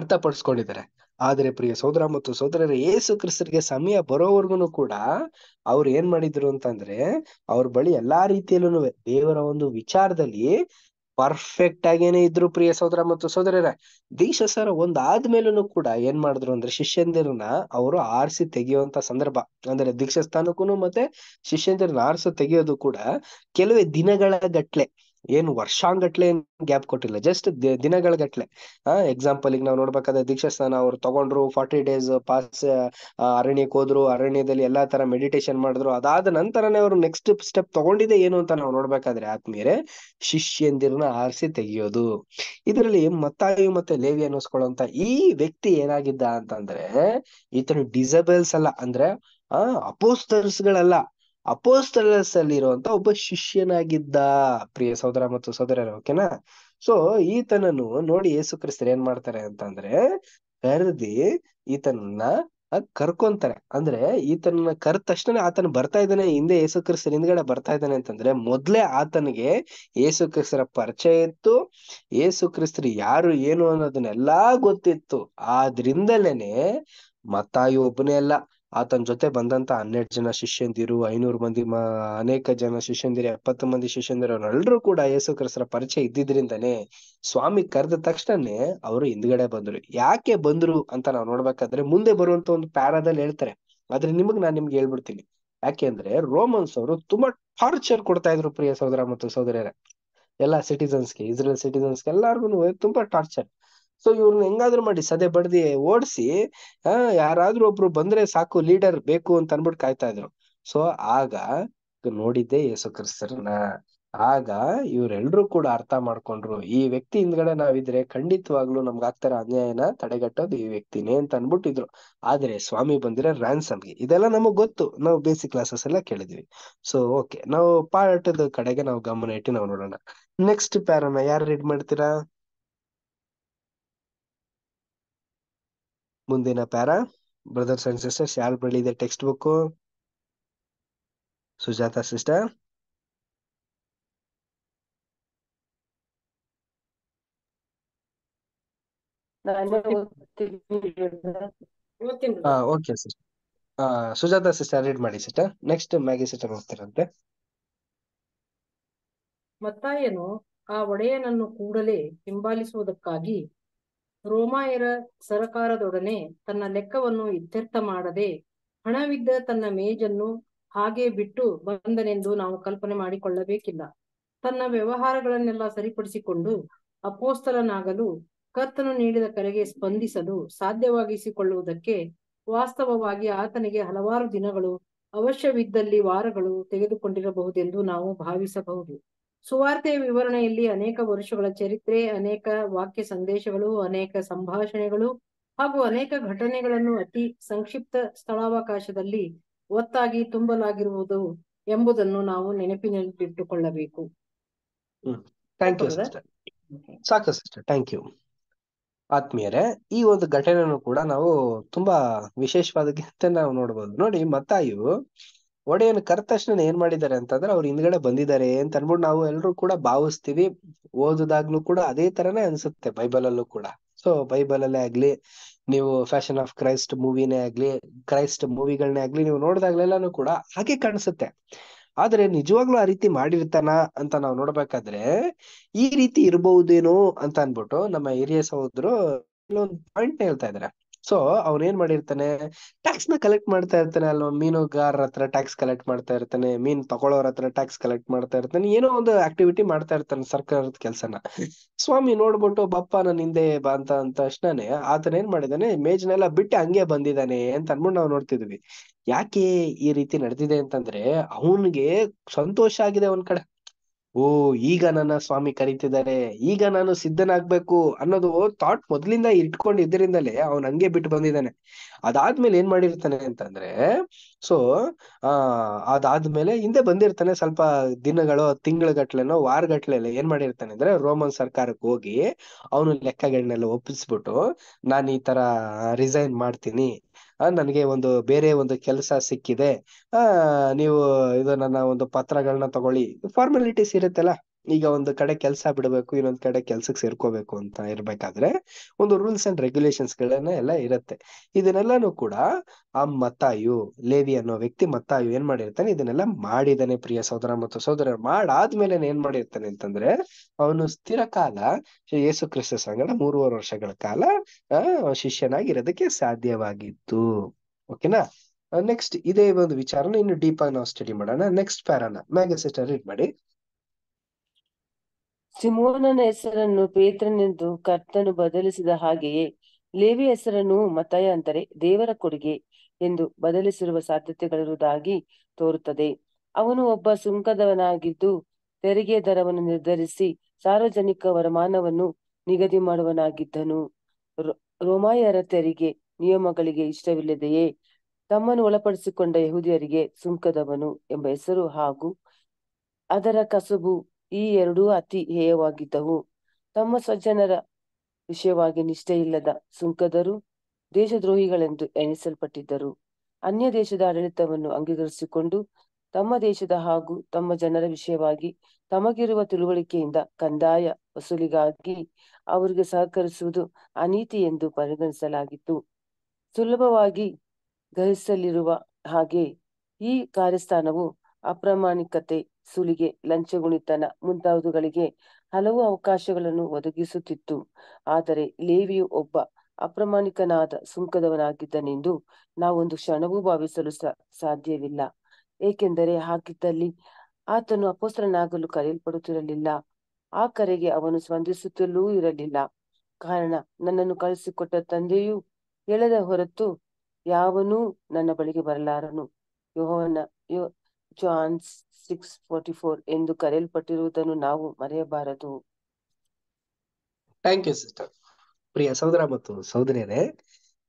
ಅರ್ಥಪಡಿಸ್ಕೊಂಡಿದ್ದಾರೆ ಆದರೆ ಪ್ರಿಯ ಸೋದರ ಮತ್ತು ಸೋದರರ ಏಸು ಕ್ರಿಸ್ತರಿಗೆ ಸಮಯ ಬರೋವರ್ಗುನು ಕೂಡ ಅವ್ರು ಏನ್ ಮಾಡಿದ್ರು ಅಂತಂದ್ರೆ ಅವ್ರ ಬಳಿ ಎಲ್ಲಾ ರೀತಿಯಲ್ಲೂ ದೇವರ ಒಂದು ವಿಚಾರದಲ್ಲಿ ಪರ್ಫೆಕ್ಟ್ ಆಗೇನೆ ಇದ್ರು ಪ್ರಿಯ ಸೋದರ ಮತ್ತು ಸೋದರರ ದೀಕ್ಷ ಸರ್ ಒಂದಾದ್ಮೇಲೂ ಕೂಡ ಏನ್ ಮಾಡಿದ್ರು ಅಂದ್ರೆ ಶಿಷ್ಯಂದಿರನ್ನ ಅವರು ಆರಿಸಿ ತೆಗೆಯುವಂತ ಸಂದರ್ಭ ಅಂದ್ರೆ ದೀಕ್ಷಾ ಸ್ಥಾನಕ್ಕೂ ಮತ್ತೆ ಶಿಷ್ಯಂದಿರನ್ನ ಆರಿಸಿ ತೆಗೆಯೋದು ಕೂಡ ಕೆಲವೇ ದಿನಗಳ ಗಟ್ಲೆ ಏನ್ ವರ್ಷಾಂಗಟ್ಲೆ ಏನ್ ಗ್ಯಾಪ್ ಕೊಟ್ಟಿಲ್ಲ ಜಸ್ಟ್ ದಿನಗಳ ಗಟ್ಲೆ ಆ ಎಕ್ಸಾಂಪಲ್ ಈಗ ನಾವು ನೋಡ್ಬೇಕಾದ್ರೆ ದೀಕ್ಷಾ ಸ್ಥಾನ ಅವ್ರು ತಗೊಂಡ್ರು ಫಾರ್ಟಿ ಡೇಸ್ ಪಾಸ್ ಅರಣ್ಯಕ್ಕೆ ಹೋದ್ರು ಅರಣ್ಯದಲ್ಲಿ ಎಲ್ಲಾ ತರ ಮೆಡಿಟೇಷನ್ ಮಾಡಿದ್ರು ಅದಾದ ನಂತರನೇ ಅವರು ನೆಕ್ಸ್ಟ್ ಸ್ಟೆಪ್ ತಗೊಂಡಿದೆ ಏನು ಅಂತ ನಾವು ನೋಡ್ಬೇಕಾದ್ರೆ ಆದ್ಮೇಲೆ ಶಿಷ್ಯಂದಿರನ್ನ ಆರಿಸಿ ತೆಗಿಯೋದು ಇದರಲ್ಲಿ ಮತ್ತಾಯು ಮತ್ತೆ ಲೇವಿ ಅನ್ನಿಸ್ಕೊಳ್ಳುವಂತ ಈ ವ್ಯಕ್ತಿ ಏನಾಗಿದ್ದ ಅಂತಂದ್ರೆ ಈತನು ಡಿಸಬಲ್ಸ್ ಅಲ್ಲ ಅಂದ್ರೆ ಆ ಅಪೋಸ್ತರ್ಸ್ ಗಳಲ್ಲ ಅಪೋಸ್ತಲಸಲ್ಲಿರುವಂತ ಅಲ್ಲಿರುವಂತ ಒಬ್ಬ ಶಿಷ್ಯನಾಗಿದ್ದ ಪ್ರಿಯ ಸಹೋದರ ಮತ್ತು ಸಹೋದರ ಓಕೆನಾ ಸೊ ಈತನನ್ನು ನೋಡಿ ಯೇಸು ಕ್ರಿಸ್ತರು ಏನ್ ಮಾಡ್ತಾರೆ ಅಂತಂದ್ರೆ ಕರೆದಿ ಈತನನ್ನ ಕರ್ಕೊಂತಾರೆ ಅಂದ್ರೆ ಈತನನ್ನ ಕರ್ ತಕ್ಷಣ ಆತನ ಬರ್ತಾ ಇದ್ದಾನೆ ಹಿಂದೆ ಯೇಸು ಕ್ರಿಸ್ತರ್ ಹಿಂದ್ಗಡೆ ಬರ್ತಾ ಇದ್ದಾನೆ ಅಂತಂದ್ರೆ ಮೊದ್ಲೇ ಆತನಿಗೆ ಯೇಸು ಕ್ರಿಸ್ತರ ಪರಿಚಯ ಇತ್ತು ಯೇಸು ಕ್ರಿಸ್ತರ್ ಯಾರು ಏನು ಅನ್ನೋದನ್ನೆಲ್ಲಾ ಗೊತ್ತಿತ್ತು ಆದ್ರಿಂದಲೇನೆ ಮತ್ತಾಯಿ ಒಬ್ಬನೇ ಅಲ್ಲ ಆತನ ಜೊತೆ ಬಂದಂತ ಹನ್ನೆರಡು ಜನ ಶಿಷ್ಯಂದಿರು ಐನೂರು ಮಂದಿ ಅನೇಕ ಜನ ಶಿಷ್ಯಂದಿರು ಎಪ್ಪತ್ತು ಮಂದಿ ಶಿಷ್ಯಂದಿರು ಅವರೆಲ್ಲರೂ ಕೂಡ ಯೇಸು ಕ್ರಿಸ್ತರ ಪರಿಚಯ ಇದ್ದಿದ್ರಿಂದಾನೆ ಸ್ವಾಮಿ ಕರೆದ ತಕ್ಷಣನೇ ಅವರು ಹಿಂದ್ಗಡೆ ಬಂದ್ರು ಯಾಕೆ ಬಂದ್ರು ಅಂತ ನಾವು ನೋಡ್ಬೇಕಾದ್ರೆ ಮುಂದೆ ಬರುವಂತ ಒಂದು ಪ್ಯಾರಾದಲ್ಲಿ ಹೇಳ್ತಾರೆ ಆದ್ರೆ ನಿಮಗ್ ನಾನ್ ನಿಮ್ಗೆ ಹೇಳ್ಬಿಡ್ತೀನಿ ಯಾಕೆಂದ್ರೆ ರೋಮನ್ಸ್ ಅವರು ತುಂಬಾ ಟಾರ್ಚರ್ ಕೊಡ್ತಾ ಇದ್ರು ಪ್ರಿಯ ಸಹೋದರ ಮತ್ತು ಸಹೋದರಿಯರ ಎಲ್ಲಾ ಸಿಟಿಸನ್ಸ್ಗೆ ಇಸ್ರೇಲ್ ಸಿಟಿಸನ್ಸ್ಗೆ ಎಲ್ಲಾರ್ಗು ತುಂಬಾ ಟಾರ್ಚರ್ ಸೊ ಇವ್ರನ್ನ ಹೆಂಗಾದ್ರೂ ಮಾಡಿ ಸದೆ ಬಡ್ದಿ ಓಡಿಸಿ ಆ ಯಾರಾದ್ರೂ ಒಬ್ರು ಬಂದ್ರೆ ಸಾಕು ಲೀಡರ್ ಬೇಕು ಅಂತ ಅನ್ಬಿಟ್ಟು ಕಾಯ್ತಾ ಇದ್ರು ಸೊ ಆಗ ನೋಡಿದ್ದೆ ಯೇಸು ಕ್ರಿಸ್ತರನ್ನ ಆಗ ಇವ್ರೆಲ್ರು ಕೂಡ ಅರ್ಥ ಮಾಡ್ಕೊಂಡ್ರು ಈ ವ್ಯಕ್ತಿ ಹಿಂದ್ಗಡೆ ನಾವಿದ್ರೆ ಖಂಡಿತವಾಗ್ಲೂ ನಮ್ಗೆ ಆಗ್ತಾರ ಅನ್ಯಾಯನ ತಡೆಗಟ್ಟೋದು ಈ ವ್ಯಕ್ತಿನೇ ಅಂತ ಅನ್ಬಿಟ್ಟಿದ್ರು ಆದ್ರೆ ಸ್ವಾಮಿ ಬಂದಿರ ರ್ಯಾನ್ಸಮ್ಗೆ ಇದೆಲ್ಲ ನಮಗ್ ಗೊತ್ತು ನಾವು ಬೇಸಿಕ್ ಕ್ಲಾಸಸ್ ಎಲ್ಲ ಕೇಳಿದ್ವಿ ಸೊ ಓಕೆ ನಾವು ಪಾಠದ ಕಡೆಗೆ ನಾವು ಗಮನ ಇಟ್ಟು ನಾವು ನೋಡೋಣ ನೆಕ್ಸ್ಟ್ ಪ್ಯಾರನ ಯಾರು ರೀಡ್ ಮಾಡ್ತೀರಾ ಮುಂದಿನ ಪ್ಯಾರಾ ಬ್ರದರ್ಸ್ ಅಂಡ್ ಸಿಸ್ಟರ್ಸ್ ಯಾರು ಬರಲಿದೆ text book Sujatha sister okay sister Sujatha sister read ಮಾಡಿ ಸಿಸ್ಟರ್ ನೆಕ್ಸ್ಟ್ ಮ್ಯಾಗಿ ಸಿಸ್ಟರ್ ಹೋಗ್ತಿರಂತೆ ಮತ್ತಾಯನು ಆ ಒಡೆಯನನ್ನು ಕೂಡಲೇ ಹಿಂಬಾಲಿಸುವುದಕ್ಕಾಗಿ ರೋಮಾಯರ ಸರಕಾರದೊಡನೆ ತನ್ನ ಲೆಕ್ಕವನ್ನು ಇತ್ಯರ್ಥ ಮಾಡದೆ ಹಣವಿದ್ದ ತನ್ನ ಮೇಜನ್ನು ಹಾಗೆ ಬಿಟ್ಟು ಬಂದನೆಂದು ನಾವು ಕಲ್ಪನೆ ಮಾಡಿಕೊಳ್ಳಬೇಕಿಲ್ಲ ತನ್ನ ವ್ಯವಹಾರಗಳನ್ನೆಲ್ಲ ಸರಿಪಡಿಸಿಕೊಂಡು ಅಪೋಸ್ತಲನಾಗಲು ಕರ್ತನು ನೀಡಿದ ಕರೆಗೆ ಸ್ಪಂದಿಸಲು ಸಾಧ್ಯವಾಗಿಸಿಕೊಳ್ಳುವುದಕ್ಕೆ ವಾಸ್ತವವಾಗಿ ಆತನಿಗೆ ಹಲವಾರು ದಿನಗಳು ಅವಶ್ಯವಿದ್ದಲ್ಲಿ ವಾರಗಳು ತೆಗೆದುಕೊಂಡಿರಬಹುದೆಂದು ನಾವು ಭಾವಿಸಬಹುದು ಸುವಾರ್ತೆ ವಿವರಣೆಯಲ್ಲಿ ಅನೇಕ ವರ್ಷಗಳ ಚರಿತ್ರೆ ಅನೇಕ ವಾಕ್ಯ ಸಂದೇಶಗಳು ಅನೇಕ ಸಂಭಾಷಣೆಗಳು ಹಾಗೂ ಅನೇಕ ಘಟನೆಗಳನ್ನು ಅತಿ ಸಂಕ್ಷಿಪ್ತ ಸ್ಥಳಾವಕಾಶದಲ್ಲಿ ಒತ್ತಾಗಿ ತುಂಬಲಾಗಿರುವುದು ಎಂಬುದನ್ನು ನಾವು ನೆನಪಿನಲ್ಲಿಟ್ಟುಕೊಳ್ಳಬೇಕು ಸಾಕು ಥ್ಯಾಂಕ್ ಯು ಆತ್ಮೀಯರೇ ಈ ಒಂದು ಘಟನೆಯನ್ನು ಕೂಡ ನಾವು ತುಂಬಾ ವಿಶೇಷವಾದ ನಾವು ನೋಡಬಹುದು ನೋಡಿ ಮತ್ತಾಯು ಒಡೆಯನ್ ಕರೆದ ತಕ್ಷಣ ಏನ್ ಮಾಡಿದ್ದಾರೆ ಅಂತಂದ್ರೆ ಅವ್ರು ಹಿಂದ್ಗಡೆ ಬಂದಿದ್ದಾರೆ ಅಂತ ಅನ್ಬಿಟ್ಟು ನಾವು ಎಲ್ಲರೂ ಕೂಡ ಭಾವಿಸ್ತೀವಿ ಓದುದಾಗ್ಲೂ ಕೂಡ ಅದೇ ತರನೇ ಅನ್ಸುತ್ತೆ ಬೈಬಲ್ ಅಲ್ಲೂ ಕೂಡ ಸೊ ಬೈಬಲ್ ಅಲ್ಲೇ ಆಗ್ಲಿ ನೀವು ಫ್ಯಾಷನ್ ಆಫ್ ಕ್ರೈಸ್ಟ್ ಮೂವಿನೇ ಆಗ್ಲಿ ಕ್ರೈಸ್ಟ್ ಮೂವಿಗಳನ್ನೇ ಆಗ್ಲಿ ನೀವು ನೋಡಿದಾಗ್ಲೆಲ್ಲಾನು ಕೂಡ ಹಾಗೆ ಕಾಣಿಸುತ್ತೆ ಆದ್ರೆ ನಿಜವಾಗ್ಲೂ ಆ ರೀತಿ ಮಾಡಿರ್ತಾನ ಅಂತ ನಾವು ನೋಡ್ಬೇಕಾದ್ರೆ ಈ ರೀತಿ ಇರಬಹುದೇನೋ ಅಂತ ಅನ್ಬಿಟ್ಟು ನಮ್ಮ ಹಿರಿಯ ಸಹೋದ್ರು ಪಾಯಿಂಟ್ ಹೇಳ್ತಾ ಇದಾರೆ ಸೊ ಅವನೇನ್ ಮಾಡಿರ್ತಾನೆ ಟ್ಯಾಕ್ಸ್ ನ ಕಲೆಕ್ಟ್ ಮಾಡ್ತಾ ಇರ್ತಾನೆ ಅಲ್ವಾ ಮೀನುಗಾರರ ಹತ್ರ ಟ್ಯಾಕ್ಸ್ ಕಲೆಕ್ಟ್ ಮಾಡ್ತಾ ಇರ್ತಾನೆ ಮೀನ್ ತಗೊಳ್ಳೋರ ಹತ್ರ ಟ್ಯಾಕ್ಸ್ ಕಲೆಕ್ಟ್ ಮಾಡ್ತಾ ಇರ್ತಾನೆ ಏನೋ ಒಂದು ಆಕ್ಟಿವಿಟಿ ಮಾಡ್ತಾ ಇರ್ತಾನೆ ಸರ್ಕಾರದ ಕೆಲ್ಸನ ಸ್ವಾಮಿ ನೋಡ್ಬಿಟ್ಟು ಬಪ್ಪ ನನ್ನ ಹಿಂದೆ ಬಾ ಅಂತ ಅಂತ ತಕ್ಷಣನೇ ಆತನ ಏನ್ ಮಾಡಿದಾನೆ ಮೇಜ್ನೆಲ್ಲ ಬಿಟ್ಟು ಹಂಗೆ ಬಂದಿದ್ದಾನೆ ಅಂತ ಅನ್ಬಿಟ್ಟು ನಾವು ನೋಡ್ತಿದ್ವಿ ಯಾಕೆ ಈ ರೀತಿ ನಡೆದಿದೆ ಅಂತಂದ್ರೆ ಅವನ್ಗೆ ಸಂತೋಷ ಆಗಿದೆ ಒಂದ್ ಕಡೆ ಓ ಈಗ ನನ್ನ ಸ್ವಾಮಿ ಕರೀತಿದ್ದಾರೆ ಈಗ ನಾನು ಸಿದ್ಧನಾಗ್ಬೇಕು ಅನ್ನೋದು ಥಾಟ್ ಮೊದ್ಲಿಂದ ಇಟ್ಕೊಂಡಿದ್ದರಿಂದಲೇ ಅವನ್ ಹಂಗೆ ಬಿಟ್ಟು ಬಂದಿದ್ದಾನೆ ಅದಾದ್ಮೇಲೆ ಏನ್ ಮಾಡಿರ್ತಾನೆ ಅಂತಂದ್ರೆ ಸೊ ಆ ಅದಾದ್ಮೇಲೆ ಹಿಂದೆ ಬಂದಿರ್ತಾನೆ ಸ್ವಲ್ಪ ದಿನಗಳು ತಿಂಗಳಗಟ್ಲೆನೋ ವಾರಗಟ್ಲೆಲ್ಲ ಏನ್ ಮಾಡಿರ್ತಾನೆ ಅಂದ್ರೆ ರೋಮನ್ ಸರ್ಕಾರಕ್ಕೆ ಹೋಗಿ ಅವನು ಲೆಕ್ಕಗಳನ್ನೆಲ್ಲ ಒಪ್ಪಿಸ್ಬಿಟ್ಟು ನಾನು ಈ ತರ ರಿಸೈನ್ ಮಾಡ್ತೀನಿ ನನಗೆ ಒಂದು ಬೇರೆ ಒಂದು ಕೆಲಸ ಸಿಕ್ಕಿದೆ ಆ ನೀವು ಇದು ನನ್ನ ಒಂದು ಪತ್ರಗಳನ್ನ ತಗೊಳ್ಳಿ ಫಾರ್ಮಾಲಿಟೀಸ್ ಇರುತ್ತಲ್ಲ ಈಗ ಒಂದು ಕಡೆ ಕೆಲಸ ಬಿಡಬೇಕು ಇನ್ನೊಂದ್ ಕಡೆ ಕೆಲ್ಸಕ್ಕೆ ಸೇರ್ಕೋಬೇಕು ಅಂತ ಇರ್ಬೇಕಾದ್ರೆ ಒಂದು ರೂಲ್ಸ್ ಅಂಡ್ ರೆಗ್ಯುಲೇಷನ್ಸ್ ಗಳನ್ನ ಎಲ್ಲ ಇರುತ್ತೆ ಇದನ್ನೆಲ್ಲಾನು ಕೂಡ ಆ ಮತಾಯು ಲೇವಿ ಅನ್ನೋ ವ್ಯಕ್ತಿ ಮತ್ತಾಯು ಏನ್ ಮಾಡಿರ್ತಾನೆ ಇದನ್ನೆಲ್ಲ ಮಾಡಿದಾನೆ ಪ್ರಿಯ ಸೋದರ ಮತ್ತು ಸೋದರ ಮಾಡಾದ್ಮೇಲೆ ಏನ್ ಮಾಡಿರ್ತಾನೆ ಅಂತಂದ್ರೆ ಅವನು ಸ್ಥಿರ ಕಾಲ ಯೇಸು ಕ್ರಿಸ್ತ ಸಂಗಡ ಮೂರುವರೆ ವರ್ಷಗಳ ಕಾಲ ಆ ಶಿಷ್ಯನಾಗಿರೋದಕ್ಕೆ ಸಾಧ್ಯವಾಗಿತ್ತು ಓಕೆನಾ ನೆಕ್ಸ್ಟ್ ಇದೇ ಒಂದು ವಿಚಾರನ ಇನ್ನು ಡೀಪ್ ಆಗಿ ನಾವು ಸ್ಟಡಿ ಮಾಡೋಣ ನೆಕ್ಸ್ಟ್ ಪ್ಯಾರಾನ ಮ್ಯಾಗಸಿಸ್ಟರ್ ರೀಡ್ ಮಾಡಿ ಸಿಮೋನನ ಹೆಸರನ್ನು ಪೇತ್ರನೆಂದು ಕರ್ತನು ಬದಲಿಸಿದ ಹಾಗೆಯೇ ಲೇವಿ ಹೆಸರನ್ನು ಮತಯ ಅಂದರೆ ದೇವರ ಕೊಡುಗೆ ಎಂದು ಬದಲಿಸಿರುವ ಸಾಧ್ಯತೆಗಳಿರುವುದಾಗಿ ತೋರುತ್ತದೆ ಅವನು ಒಬ್ಬ ಸುಂಕದವನಾಗಿದ್ದು ತೆರಿಗೆ ದರವನ್ನು ನಿರ್ಧರಿಸಿ ಸಾರ್ವಜನಿಕ ವರಮಾನವನ್ನು ನಿಗದಿ ಮಾಡುವನಾಗಿದ್ದನು ರೋಮಾಯರ ತೆರಿಗೆ ನಿಯಮಗಳಿಗೆ ಇಷ್ಟವಿಲ್ಲದೆಯೇ ತಮ್ಮನ್ನು ಒಳಪಡಿಸಿಕೊಂಡ ಯಹೂದಿಯರಿಗೆ ಸುಂಕದವನು ಎಂಬ ಹೆಸರು ಹಾಗೂ ಅದರ ಕಸುಬು ಈ ಎರಡೂ ಅತಿ ಹೇಯವಾಗಿದ್ದವು ತಮ್ಮ ಸ್ವಜನರ ವಿಷಯವಾಗಿ ನಿಷ್ಠೆ ಇಲ್ಲದ ಸುಂಕದರು ದೇಶದ್ರೋಹಿಗಳೆಂದು ಎಣಿಸಲ್ಪಟ್ಟಿದ್ದರು ಅನ್ಯ ದೇಶದ ಆಡಳಿತವನ್ನು ಅಂಗೀಕರಿಸಿಕೊಂಡು ತಮ್ಮ ದೇಶದ ಹಾಗೂ ತಮ್ಮ ಜನರ ವಿಷಯವಾಗಿ ತಮಗಿರುವ ತಿಳುವಳಿಕೆಯಿಂದ ಕಂದಾಯ ವಸೂಲಿಗಾಗಿ ಅವರಿಗೆ ಸಹಕರಿಸುವುದು ಅನೀತಿ ಎಂದು ಪರಿಗಣಿಸಲಾಗಿತ್ತು ಸುಲಭವಾಗಿ ಗ್ರಹಿಸಲಿರುವ ಹಾಗೆ ಈ ಕಾರ್ಯಸ್ಥಾನವು ಅಪ್ರಾಮಾಣಿಕತೆ ಸುಲಿಗೆ ಲಂಚಗುಣಿತನ ಮುಂತಾದವುಗಳಿಗೆ ಹಲವು ಅವಕಾಶಗಳನ್ನು ಒದಗಿಸುತ್ತಿತ್ತು ಆದರೆ ಲೇವಿಯು ಒಬ್ಬ ಅಪ್ರಮಾಣಿಕನಾದ ಸುಂಕದವನಾಗಿದ್ದನೆಂದು ನಾವೊಂದು ಕ್ಷಣವೂ ಭಾವಿಸಲು ಸಾಧ್ಯವಿಲ್ಲ ಏಕೆಂದರೆ ಹಾಗಿದ್ದಲ್ಲಿ ಆತನು ಅಪೋಸ್ತ್ರನಾಗಲು ಕರೆಯಲ್ಪಡುತ್ತಿರಲಿಲ್ಲ ಆ ಕರೆಗೆ ಅವನು ಸ್ಪಂದಿಸುತ್ತಲೂ ಇರಲಿಲ್ಲ ಕಾರಣ ನನ್ನನ್ನು ಕಳಿಸಿಕೊಟ್ಟ ತಂದೆಯು ಎಳೆದ ಹೊರತು ಯಾವನೂ ನನ್ನ ಬಳಿಗೆ ಬರಲಾರನು ಯೋಹನ ಜಾನ್ ಸಿಕ್ಸ್ ಫೋರ್ಟಿ ಫೋರ್ ಎಂದು ಕರೆಯಲ್ಪಟ್ಟಿರುವುದನ್ನು ನಾವು ಮರೆಯಬಾರದು ಥ್ಯಾಂಕ್ ಯು ಸಿಸ್ಟರ್ ಪ್ರಿಯ ಸಹೋದರ ಮತ್ತು ಸಹೋದರಿಯರೇ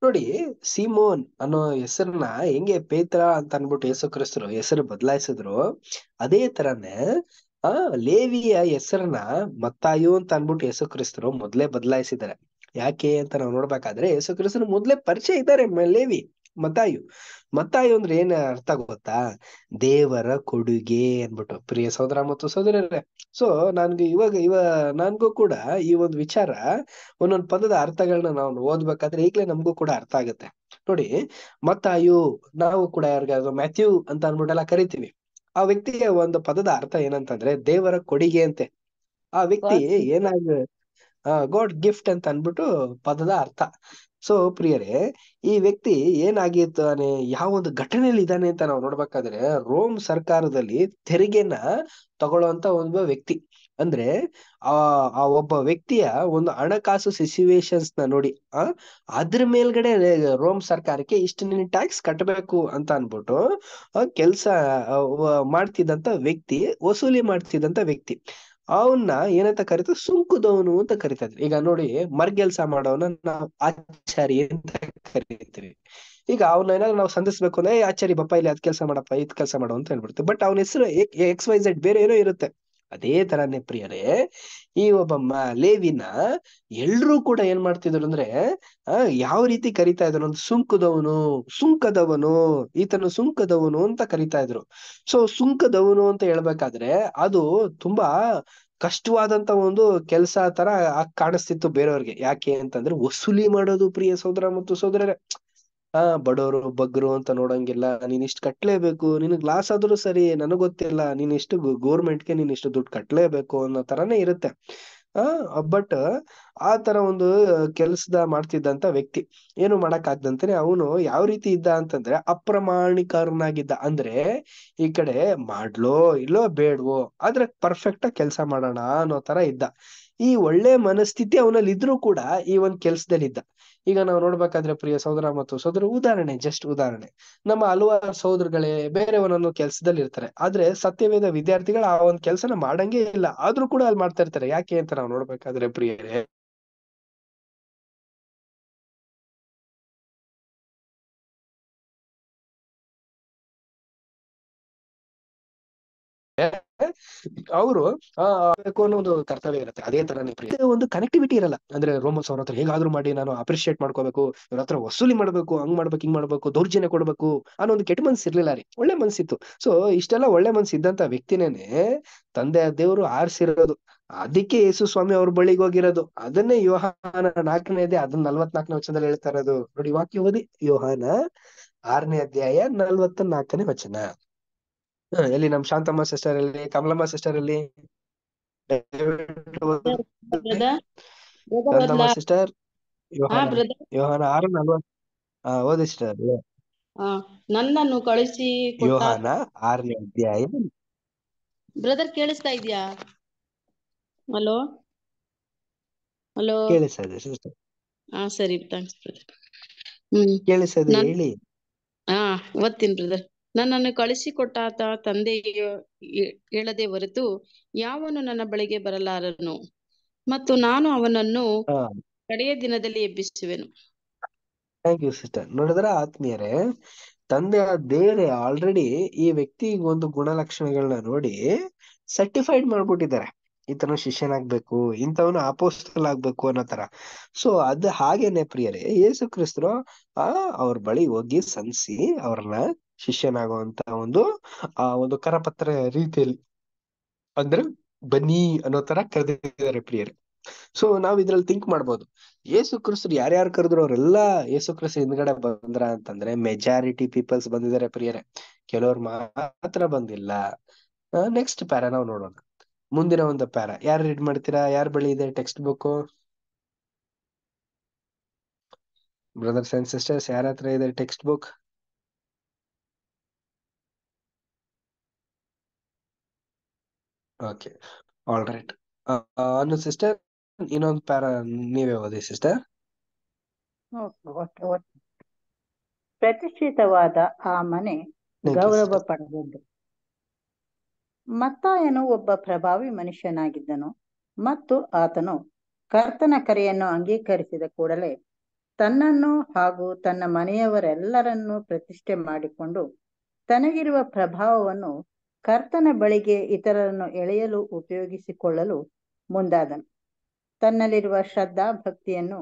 ನೋಡಿ ಸಿಮೋನ್ ಅನ್ನೋ ಹೆಸರನ್ನ ಹೆಂಗೆ ಪೇತ್ರ ಅಂತ ಅನ್ಬಿಟ್ಟು ಹೆಸರು ಕ್ರಿಸ್ತರು ಹೆಸರು ಬದಲಾಯಿಸಿದ್ರು ಅದೇ ತರನೇ ಆ ಲೇವಿಯ ಹೆಸರನ್ನ ಮತ್ತಾಯು ಅಂತ ಅನ್ಬಿಟ್ಟು ಹೆಸರು ಕ್ರಿಸ್ತರು ಮೊದ್ಲೇ ಬದಲಾಯಿಸಿದ್ದಾರೆ ಯಾಕೆ ಅಂತ ನಾವು ನೋಡ್ಬೇಕಾದ್ರೆ ಹೆಸರು ಕ್ರಿಸ್ತರು ಮೊದ್ಲೇ ಪರಿಚಯ ಇದ್ದಾರೆ ಲೇವಿ ಮತ್ತಾಯು ಮತ್ತಾಯು ಅಂದ್ರೆ ಏನ್ ಅರ್ಥ ಗೊತ್ತಾ ದೇವರ ಕೊಡುಗೆ ಅನ್ಬಿಟ್ಟು ಪ್ರಿಯ ಸಹೋದರ ಮತ್ತು ಸಹೋದರರೇ ಸೊ ನನ್ಗೆ ಇವಾಗ ಇವ ನನ್ಗೂ ಕೂಡ ಈ ಒಂದು ವಿಚಾರ ಒಂದೊಂದು ಪದದ ಅರ್ಥಗಳನ್ನ ನಾವು ಓದ್ಬೇಕಾದ್ರೆ ಈಗಲೇ ನಮಗೂ ಕೂಡ ಅರ್ಥ ಆಗುತ್ತೆ ನೋಡಿ ಮತ್ತಾಯು ನಾವು ಕೂಡ ಯಾರಿಗಾದ್ರು ಮ್ಯಾಥ್ಯೂ ಅಂತ ಅನ್ಬಿಟ್ಟೆಲ್ಲ ಕರಿತೀವಿ ಆ ವ್ಯಕ್ತಿಯ ಒಂದು ಪದದ ಅರ್ಥ ಏನಂತಂದ್ರೆ ದೇವರ ಕೊಡುಗೆ ಅಂತೆ ಆ ವ್ಯಕ್ತಿ ಏನಾಗ ಗಾಡ್ ಗಿಫ್ಟ್ ಅಂತ ಅನ್ಬಿಟ್ಟು ಪದದ ಅರ್ಥ ಸೊ ಪ್ರಿಯರೇ ಈ ವ್ಯಕ್ತಿ ಏನಾಗಿದ್ದಾನೆ ಯಾವ ಒಂದು ಘಟನೆಯಲ್ಲಿ ಇದ್ದಾನೆ ಅಂತ ನಾವು ನೋಡ್ಬೇಕಾದ್ರೆ ರೋಮ್ ಸರ್ಕಾರದಲ್ಲಿ ತೆರಿಗೆನ ತಗೊಳ್ಳುವಂತ ಒಂದು ವ್ಯಕ್ತಿ ಅಂದ್ರೆ ಆ ಒಬ್ಬ ವ್ಯಕ್ತಿಯ ಒಂದು ಹಣಕಾಸು ಸಿಚುವೇಶನ್ಸ್ ನ ನೋಡಿ ಆ ಅದ್ರ ಮೇಲ್ಗಡೆ ರೋಮ್ ಸರ್ಕಾರಕ್ಕೆ ಇಷ್ಟು ನೀನು ಟ್ಯಾಕ್ಸ್ ಕಟ್ಟಬೇಕು ಅಂತ ಅನ್ಬಿಟ್ಟು ಕೆಲಸ ಮಾಡ್ತಿದ್ದಂತ ವ್ಯಕ್ತಿ ವಸೂಲಿ ಮಾಡ್ತಿದ್ದಂತ ವ್ಯಕ್ತಿ ಅವನ್ನ ಏನಂತ ಕರೀತ ಸುಂಕುದವನು ಅಂತ ಕರಿತಿದ್ರು ಈಗ ನೋಡಿ ಮರ್ಗೆಲ್ಸ ಮಾಡೋನ ನಾವು ಆಚಾರಿ ಅಂತ ಕರಿತೀವಿ ಈಗ ಅವನ ಏನಾದ್ರು ನಾವು ಸಂಧಿಸ್ಬೇಕು ಅಂದ್ರೆ ಆಚಾರಿ ಬಪ್ಪ ಇಲ್ಲಿ ಅದ್ ಕೆಲಸ ಮಾಡಪ್ಪ ಇದ್ ಕೆಲಸ ಮಾಡು ಅಂತ ಹೇಳ್ಬಿಡ್ತೀವಿ ಬಟ್ ಅವನ ಹೆಸರು ಎಕ್ಸ್ ವೈ ಬೇರೆ ಏನೋ ಇರುತ್ತೆ ಅದೇ ತರಾನೇ ಪ್ರಿಯರೇ ಈ ಒಬ್ಬ ಲೇವಿನ ಎಲ್ರೂ ಕೂಡ ಏನ್ ಮಾಡ್ತಿದ್ರು ಅಂದ್ರೆ ಆ ಯಾವ ರೀತಿ ಕರಿತಾ ಇದ್ರು ಅಂದ್ರೆ ಸುಂಕದವನು ಸುಂಕದವನು ಈತನು ಸುಂಕದವನು ಅಂತ ಕರಿತಾ ಇದ್ರು ಸೊ ಸುಂಕದವನು ಅಂತ ಹೇಳ್ಬೇಕಾದ್ರೆ ಅದು ತುಂಬಾ ಕಷ್ಟವಾದಂತ ಒಂದು ಕೆಲಸ ತರ ಕಾಣಿಸ್ತಿತ್ತು ಬೇರೆಯವ್ರಿಗೆ ಯಾಕೆ ಅಂತಂದ್ರೆ ವಸೂಲಿ ಮಾಡೋದು ಪ್ರಿಯ ಸೋದರ ಮತ್ತು ಸೋದರರೇ ಆ ಬಡವರು ಬಗ್ರು ಅಂತ ನೋಡಂಗಿಲ್ಲ ನೀನ್ ಇಷ್ಟ ಕಟ್ಲೇಬೇಕು ನಿನಗ್ ಲಾಸ್ ಆದ್ರೂ ಸರಿ ನನಗ್ ಗೊತ್ತಿಲ್ಲ ನೀನ್ ಇಷ್ಟು ಗೋರ್ಮೆಂಟ್ಗೆ ನೀನ್ ಇಷ್ಟು ದುಡ್ಡು ಕಟ್ಲೇಬೇಕು ಅನ್ನೋ ತರಾನೇ ಇರುತ್ತೆ ಆ ಬಟ್ ಆ ತರ ಒಂದು ಕೆಲ್ಸದ ಮಾಡ್ತಿದ್ದಂತ ವ್ಯಕ್ತಿ ಏನು ಮಾಡಕ್ ಆಗ್ದಂತಾನೆ ಅವನು ಯಾವ ರೀತಿ ಇದ್ದ ಅಂತಂದ್ರೆ ಅಪ್ರಮಾಣಿಕರನಾಗಿದ್ದ ಅಂದ್ರೆ ಈ ಕಡೆ ಮಾಡ್ಲೋ ಇಲ್ಲೋ ಬೇಡವೋ ಆದ್ರೆ ಪರ್ಫೆಕ್ಟ್ ಆಗಿ ಕೆಲ್ಸ ಮಾಡೋಣ ಅನ್ನೋ ತರ ಇದ್ದ ಈ ಒಳ್ಳೆ ಮನಸ್ಥಿತಿ ಅವನಲ್ಲಿ ಇದ್ರೂ ಕೂಡ ಈ ಒಂದ್ ಕೆಲ್ಸದಲ್ಲಿದ್ದ ಈಗ ನಾವು ನೋಡ್ಬೇಕಾದ್ರೆ ಪ್ರಿಯ ಸಹೋದರ ಮತ್ತು ಸಹೋದರ ಉದಾಹರಣೆ ಜಸ್ಟ್ ಉದಾಹರಣೆ ನಮ್ಮ ಹಲವಾರು ಸಹೋದರಗಳೇ ಬೇರೆ ಒಂದೊಂದು ಕೆಲಸದಲ್ಲಿ ಇರ್ತಾರೆ ಆದ್ರೆ ಸತ್ಯವೇದ ವಿದ್ಯಾರ್ಥಿಗಳು ಆ ಒಂದ್ ಕೆಲ್ಸನ ಮಾಡಂಗೇ ಇಲ್ಲ ಆದ್ರೂ ಕೂಡ ಅಲ್ಲಿ ಮಾಡ್ತಾ ಇರ್ತಾರೆ ಯಾಕೆ ಅಂತ ನಾವು ನೋಡ್ಬೇಕಾದ್ರೆ ಪ್ರಿಯರೇ <laughs> ಅವರು ಅನ್ನೋ ಒಂದು ಕರ್ತವ್ಯ ಇರುತ್ತೆ ಅದೇ ತರ ಒಂದು ಕನೆಕ್ಟಿವಿಟಿ ಇರಲ್ಲ ಅಂದ್ರೆ ರೋಮನ್ಸ್ ಅವ್ರ ಹತ್ರ ಹೇಗಾದ್ರೂ ಮಾಡಿ ನಾನು ಅಪ್ರಿಶಿಯೇಟ್ ಮಾಡ್ಕೋಬೇಕು ಇವ್ರ ಹತ್ರ ವಸೂಲಿ ಮಾಡ್ಬೇಕು ಹಂಗ್ ಮಾಡ್ಬೇಕು ಹಿಂಗ್ ಮಾಡ್ಬೇಕು ದೌರ್ಜನ್ಯ ಕೊಡ್ಬೇಕು ಅನ್ನೋ ಒಂದು ಕೆಟ್ಟ ಮನ್ಸ್ ಇರ್ಲಿಲ್ಲ ರೀ ಒಳ್ಳೆ ಮನ್ಸಿತ್ತು ಸೊ ಇಷ್ಟೆಲ್ಲ ಒಳ್ಳೆ ಇದ್ದಂತ ವ್ಯಕ್ತಿನೇನೆ ತಂದೆ ದೇವರು ಆರಿಸಿರೋದು ಅದಕ್ಕೆ ಯೇಸು ಸ್ವಾಮಿ ಅವ್ರ ಬಳಿಗೆ ಹೋಗಿರೋದು ಅದನ್ನೇ ಯೋಹಾನ ನಾಲ್ಕನೇ ಅದೇ ಅದನ್ನ ನಲ್ವತ್ನಾಲ್ಕನೇ ವಚನದಲ್ಲಿ ಹೇಳ್ತಾ ಇರೋದು ನೋಡಿ ವಾಕ್ಯ ಓದಿ ಯೋಹಾನ ಆರನೇ ಅಧ್ಯಾಯ ನಲ್ವತ್ತ ನಾಲ್ಕನೇ ವಚನ ಎಲ್ಲಿ ನಮ್ಮ ಶಾಂತಮ್ಮ ಸಿಸ್ಟರ್ ಎಲ್ಲಿ ಕಮಲಮ್ಮ ಸಿಸ್ಟರ್ ಎಲ್ಲಿ ಶಾಂತಮ್ಮ ಸಿಸ್ಟರ್ ಯೋಹಾನ ಯೋಹಾನ ಆರು ನಲ್ವತ್ ಹಾ ಓದಿ ಸಿಸ್ಟರ್ ನನ್ನನ್ನು ಕಳಿಸಿ ಯೋಹಾನ ಆರನೇ ಅಧ್ಯಾಯ ಬ್ರದರ್ ಕೇಳಿಸ್ತಾ ಇದೆಯಾ ಹಲೋ ಹಲೋ ಕೇಳಿಸ್ತಾ ಇದೆ ಸಿಸ್ಟರ್ ಹಾ ಸರಿ ಥ್ಯಾಂಕ್ಸ್ ಬ್ರದರ್ ಹ್ಮ್ ಕೇಳಿಸ್ತಾ ಇದೆ ಹೇಳಿ ಹಾ ಓದ್ತೀನಿ ಬ್ರದರ್ ನನ್ನನ್ನು ಕಳಿಸಿಕೊಟ್ಟಾತ ತಂದೆ ಹೇಳದೆ ಹೊರತು ಯಾವನು ನನ್ನ ಬಳಿಗೆ ಬರಲಾರನು ಮತ್ತು ನಾನು ಅವನನ್ನು ಕಡೆಯ ದಿನದಲ್ಲಿ ಎಬ್ಬಿಸುವೆನು ಥ್ಯಾಂಕ್ ಯು ಸಿಸ್ಟರ್ ನೋಡಿದ್ರ ಆತ್ಮೀಯರೇ ತಂದೆ ದೇವರೇ ಆಲ್ರೆಡಿ ಈ ವ್ಯಕ್ತಿ ಒಂದು ಗುಣಲಕ್ಷಣಗಳನ್ನ ನೋಡಿ ಸರ್ಟಿಫೈಡ್ ಮಾಡ್ಬಿಟ್ಟಿದ್ದಾರೆ ಈತನು ಶಿಷ್ಯನಾಗ್ಬೇಕು ಇಂಥವನು ಅಪೋಸ್ಟಲ್ ಆಗ್ಬೇಕು ಅನ್ನೋ ತರ ಸೊ ಅದ್ ಹಾಗೇನೆ ಪ್ರಿಯರೇ ಯೇಸು ಕ್ರಿಸ್ತರು ಆ ಅವ್ರ ಬಳಿ ಹೋಗಿ ಸನ್ಸಿ ಅವ್ರನ್ನ ಶಿಷ್ಯನಾಗುವಂತ ಒಂದು ಆ ಒಂದು ಕರಪತ್ರ ರೀತಿಯಲ್ಲಿ ಅಂದ್ರೆ ಬನ್ನಿ ಅನ್ನೋ ತರ ಕರೆದಿದ್ದಾರೆ ಪ್ರಿಯರೇ ಸೊ ನಾವ್ ಇದ್ರಲ್ಲಿ ಥಿಂಕ್ ಮಾಡ್ಬೋದು ಯೇಸು ಕ್ರಿಸ್ತರು ಯಾರ್ಯಾರು ಕರೆದ್ರು ಅವರೆಲ್ಲಾ ಯೇಸು ಕ್ರಿಸ್ತ ಹಿಂದ್ಗಡೆ ಬಂದ್ರ ಅಂತಂದ್ರೆ ಮೆಜಾರಿಟಿ ಪೀಪಲ್ಸ್ ಬಂದಿದ್ದಾರೆ ಪ್ರಿಯರೇ ಕೆಲವ್ರು ಮಾತ್ರ ಬಂದಿಲ್ಲ ನೆಕ್ಸ್ಟ್ ಪ್ಯಾರಾ ನಾವು ನೋಡೋಣ ಮುಂದಿನ ಒಂದು ಪ್ಯಾರಾ ಯಾರು ರೀಡ್ ಮಾಡ್ತೀರಾ ಯಾರು ಬಳಿ ಇದೆ text book brothers and sisters ಯಾರ ಹತ್ರ ಇದೆ ಟೆಕ್ಸ್ಟ್ ಬುಕ್ ಸಿಸ್ಟರ್ uh, ನೀವೇ ಸಿಸ್ಟರ್ ಪ್ರತಿಷ್ಠಿತವಾದ ಆ ಮನೆ ಗೌರವ ಪಡೆದದ್ದು ಮತ್ತಾಯನು ಒಬ್ಬ ಪ್ರಭಾವಿ ಮನುಷ್ಯನಾಗಿದ್ದನು ಮತ್ತು ಆತನು ಕರ್ತನ ಕರೆಯನ್ನು ಅಂಗೀಕರಿಸಿದ ಕೂಡಲೇ ತನ್ನನ್ನು ಹಾಗೂ ತನ್ನ ಮನೆಯವರೆಲ್ಲರನ್ನೂ ಪ್ರತಿಷ್ಠೆ ಮಾಡಿಕೊಂಡು ತನಗಿರುವ ಪ್ರಭಾವವನ್ನು ಕರ್ತನ ಬಳಿಗೆ ಇತರರನ್ನು ಎಳೆಯಲು ಉಪಯೋಗಿಸಿಕೊಳ್ಳಲು ಮುಂದಾದನು ತನ್ನಲ್ಲಿರುವ ಶ್ರದ್ಧಾ ಭಕ್ತಿಯನ್ನು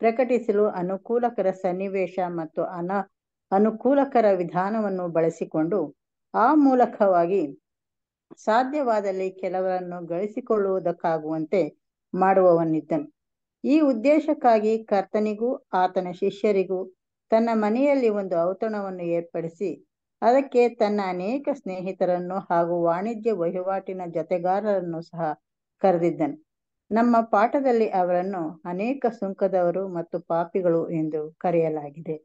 ಪ್ರಕಟಿಸಲು ಅನುಕೂಲಕರ ಸನ್ನಿವೇಶ ಮತ್ತು ಅನ ಅನುಕೂಲಕರ ವಿಧಾನವನ್ನು ಬಳಸಿಕೊಂಡು ಆ ಮೂಲಕವಾಗಿ ಸಾಧ್ಯವಾದಲ್ಲಿ ಕೆಲವರನ್ನು ಗಳಿಸಿಕೊಳ್ಳುವುದಕ್ಕಾಗುವಂತೆ ಮಾಡುವವನಿದ್ದನು ಈ ಉದ್ದೇಶಕ್ಕಾಗಿ ಕರ್ತನಿಗೂ ಆತನ ಶಿಷ್ಯರಿಗೂ ತನ್ನ ಮನೆಯಲ್ಲಿ ಒಂದು ಔತಣವನ್ನು ಏರ್ಪಡಿಸಿ ಅದಕ್ಕೆ ತನ್ನ ಅನೇಕ ಸ್ನೇಹಿತರನ್ನು ಹಾಗೂ ವಾಣಿಜ್ಯ ವಹಿವಾಟಿನ ಜೊತೆಗಾರರನ್ನು ಸಹ ಕರೆದಿದ್ದನು ನಮ್ಮ ಪಾಠದಲ್ಲಿ ಅವರನ್ನು ಅನೇಕ ಸುಂಕದವರು ಮತ್ತು ಪಾಪಿಗಳು ಎಂದು ಕರೆಯಲಾಗಿದೆ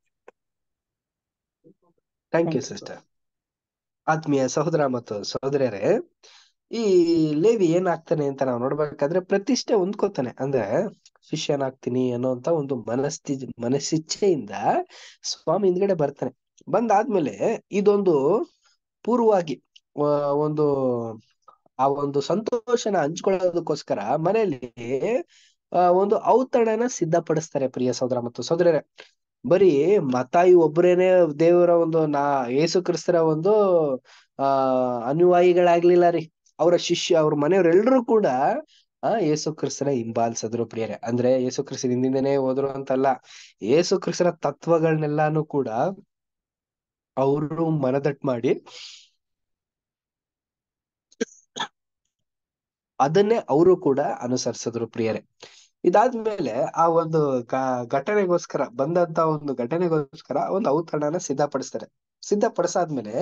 ಯು ಆತ್ಮೀಯ ಸಹೋದರ ಮತ್ತು ಸಹೋದರರೇ ಈ ಲೇವಿ ಏನಾಗ್ತಾನೆ ಅಂತ ನಾವು ನೋಡ್ಬೇಕಾದ್ರೆ ಪ್ರತಿಷ್ಠೆ ಹೊಂದ್ಕೋತಾನೆ ಅಂದ್ರೆ ಶಿಷ್ಯನಾಗ್ತೀನಿ ಅನ್ನೋಂತ ಒಂದು ಮನಸ್ಥಿ ಮನಸ್ಸಿಚ್ಛೆಯಿಂದ ಸ್ವಾಮಿ ಹಿಂದ್ಗಡೆ ಬರ್ತಾನೆ ಬಂದಾದ್ಮೇಲೆ ಇದೊಂದು ಪೂರ್ವವಾಗಿ ಒಂದು ಆ ಒಂದು ಸಂತೋಷನ ಹಂಚ್ಕೊಳ್ಳೋದಕ್ಕೋಸ್ಕರ ಮನೆಯಲ್ಲಿ ಒಂದು ಔತಣನ ಸಿದ್ಧಪಡಿಸ್ತಾರೆ ಪ್ರಿಯ ಸಹೋದರ ಮತ್ತು ಸಹೋದರರೇ ಬರೀ ಮತಾಯಿ ಒಬ್ರೇನೆ ದೇವರ ಒಂದು ನಾ ಯೇಸು ಕ್ರಿಸ್ತರ ಒಂದು ಆ ಅನುಯಾಯಿಗಳಾಗ್ಲಿಲ್ಲ ರೀ ಅವರ ಶಿಷ್ಯ ಅವ್ರ ಮನೆಯವರೆಲ್ಲರೂ ಕೂಡ ಆ ಯೇಸು ಕ್ರಿಸ್ತನ ಹಿಂಬಾಲಿಸಿದ್ರು ಪ್ರಿಯರೇ ಅಂದ್ರೆ ಯೇಸು ಕ್ರಿಸ್ತನ ಹಿಂದಿಂದನೇ ಹೋದ್ರು ಅಂತಲ್ಲ ಯೇಸು ಕ್ರಿಸ್ತನ ತತ್ವಗಳನ್ನೆಲ್ಲಾನು ಕೂಡ ಅವರು ಮನದಟ್ಟು ಮಾಡಿ ಅದನ್ನೇ ಅವರು ಕೂಡ ಅನುಸರಿಸಿದ್ರು ಪ್ರಿಯರೇ ಇದಾದ್ಮೇಲೆ ಆ ಒಂದು ಘಟನೆಗೋಸ್ಕರ ಬಂದಂತ ಒಂದು ಘಟನೆಗೋಸ್ಕರ ಒಂದು ಅವತರಣನ ಸಿದ್ಧಪಡಿಸ್ತಾರೆ ಸಿದ್ಧಪಡಿಸಾದ್ಮೇಲೆ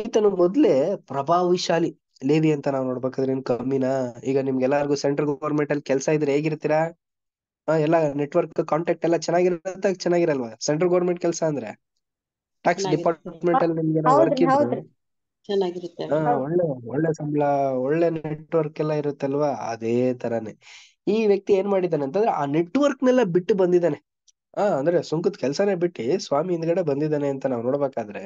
ಈತನು ಮೊದ್ಲೇ ಪ್ರಭಾವಿಶಾಲಿ ಲೇವಿ ಅಂತ ನಾವು ನೋಡ್ಬೇಕಾದ್ರೆ ಏನ್ ಕಮ್ಮಿನ ಈಗ ನಿಮ್ಗೆಲ್ಲಾರ್ಗು ಸೆಂಟ್ರಲ್ ಗವರ್ಮೆಂಟ್ ಅಲ್ಲಿ ಕೆಲಸ ಇದ್ರೆ ಹೇಗಿರ್ತೀರಾ ಎಲ್ಲ ನೆಟ್ವರ್ಕ್ ಕಾಂಟ್ಯಾಕ್ಟ್ ಎಲ್ಲ ಚೆನ್ನಾಗಿರತ್ತ ಚೆನ್ನಾಗಿರಲ್ವಾ ಸೆಂಟ್ರಲ್ ಗವರ್ಮೆಂಟ್ ಕೆಲಸ ಅಂದ್ರೆ ಟ್ಯಾಕ್ಸ್ ಡಿಪಾರ್ಟ್ಮೆಂಟ್ ಅಲ್ಲಿ ನಿಮ್ಗೆ ವರ್ಕ್ ಇದ್ರೆ ಚೆನ್ನಾಗಿರುತ್ತೆ ಒಳ್ಳೆ ಒಳ್ಳೆ ಸಂಬಳ ಒಳ್ಳೆ ನೆಟ್ವರ್ಕ್ ಇರುತ್ತೆ ಅಲ್ವಾ ಅದೇ ತರಾನೇ ಈ ವ್ಯಕ್ತಿ ಏನ್ ಮಾಡಿದಾನೆ ಅಂತಂದ್ರೆ ಆ ನೆಟ್ವರ್ಕ್ ನೆಲ್ಲ ಬಿಟ್ಟು ಬಂದಿದಾನೆ ಆ ಅಂದ್ರೆ ಸುಂಕದ ಕೆಲ್ಸನೇ ಬಿಟ್ಟಿ ಸ್ವಾಮಿ ಹಿಂದ್ಗಡೆ ಬಂದಿದ್ದಾನೆ ಅಂತ ನಾವು ನೋಡ್ಬೇಕಾದ್ರೆ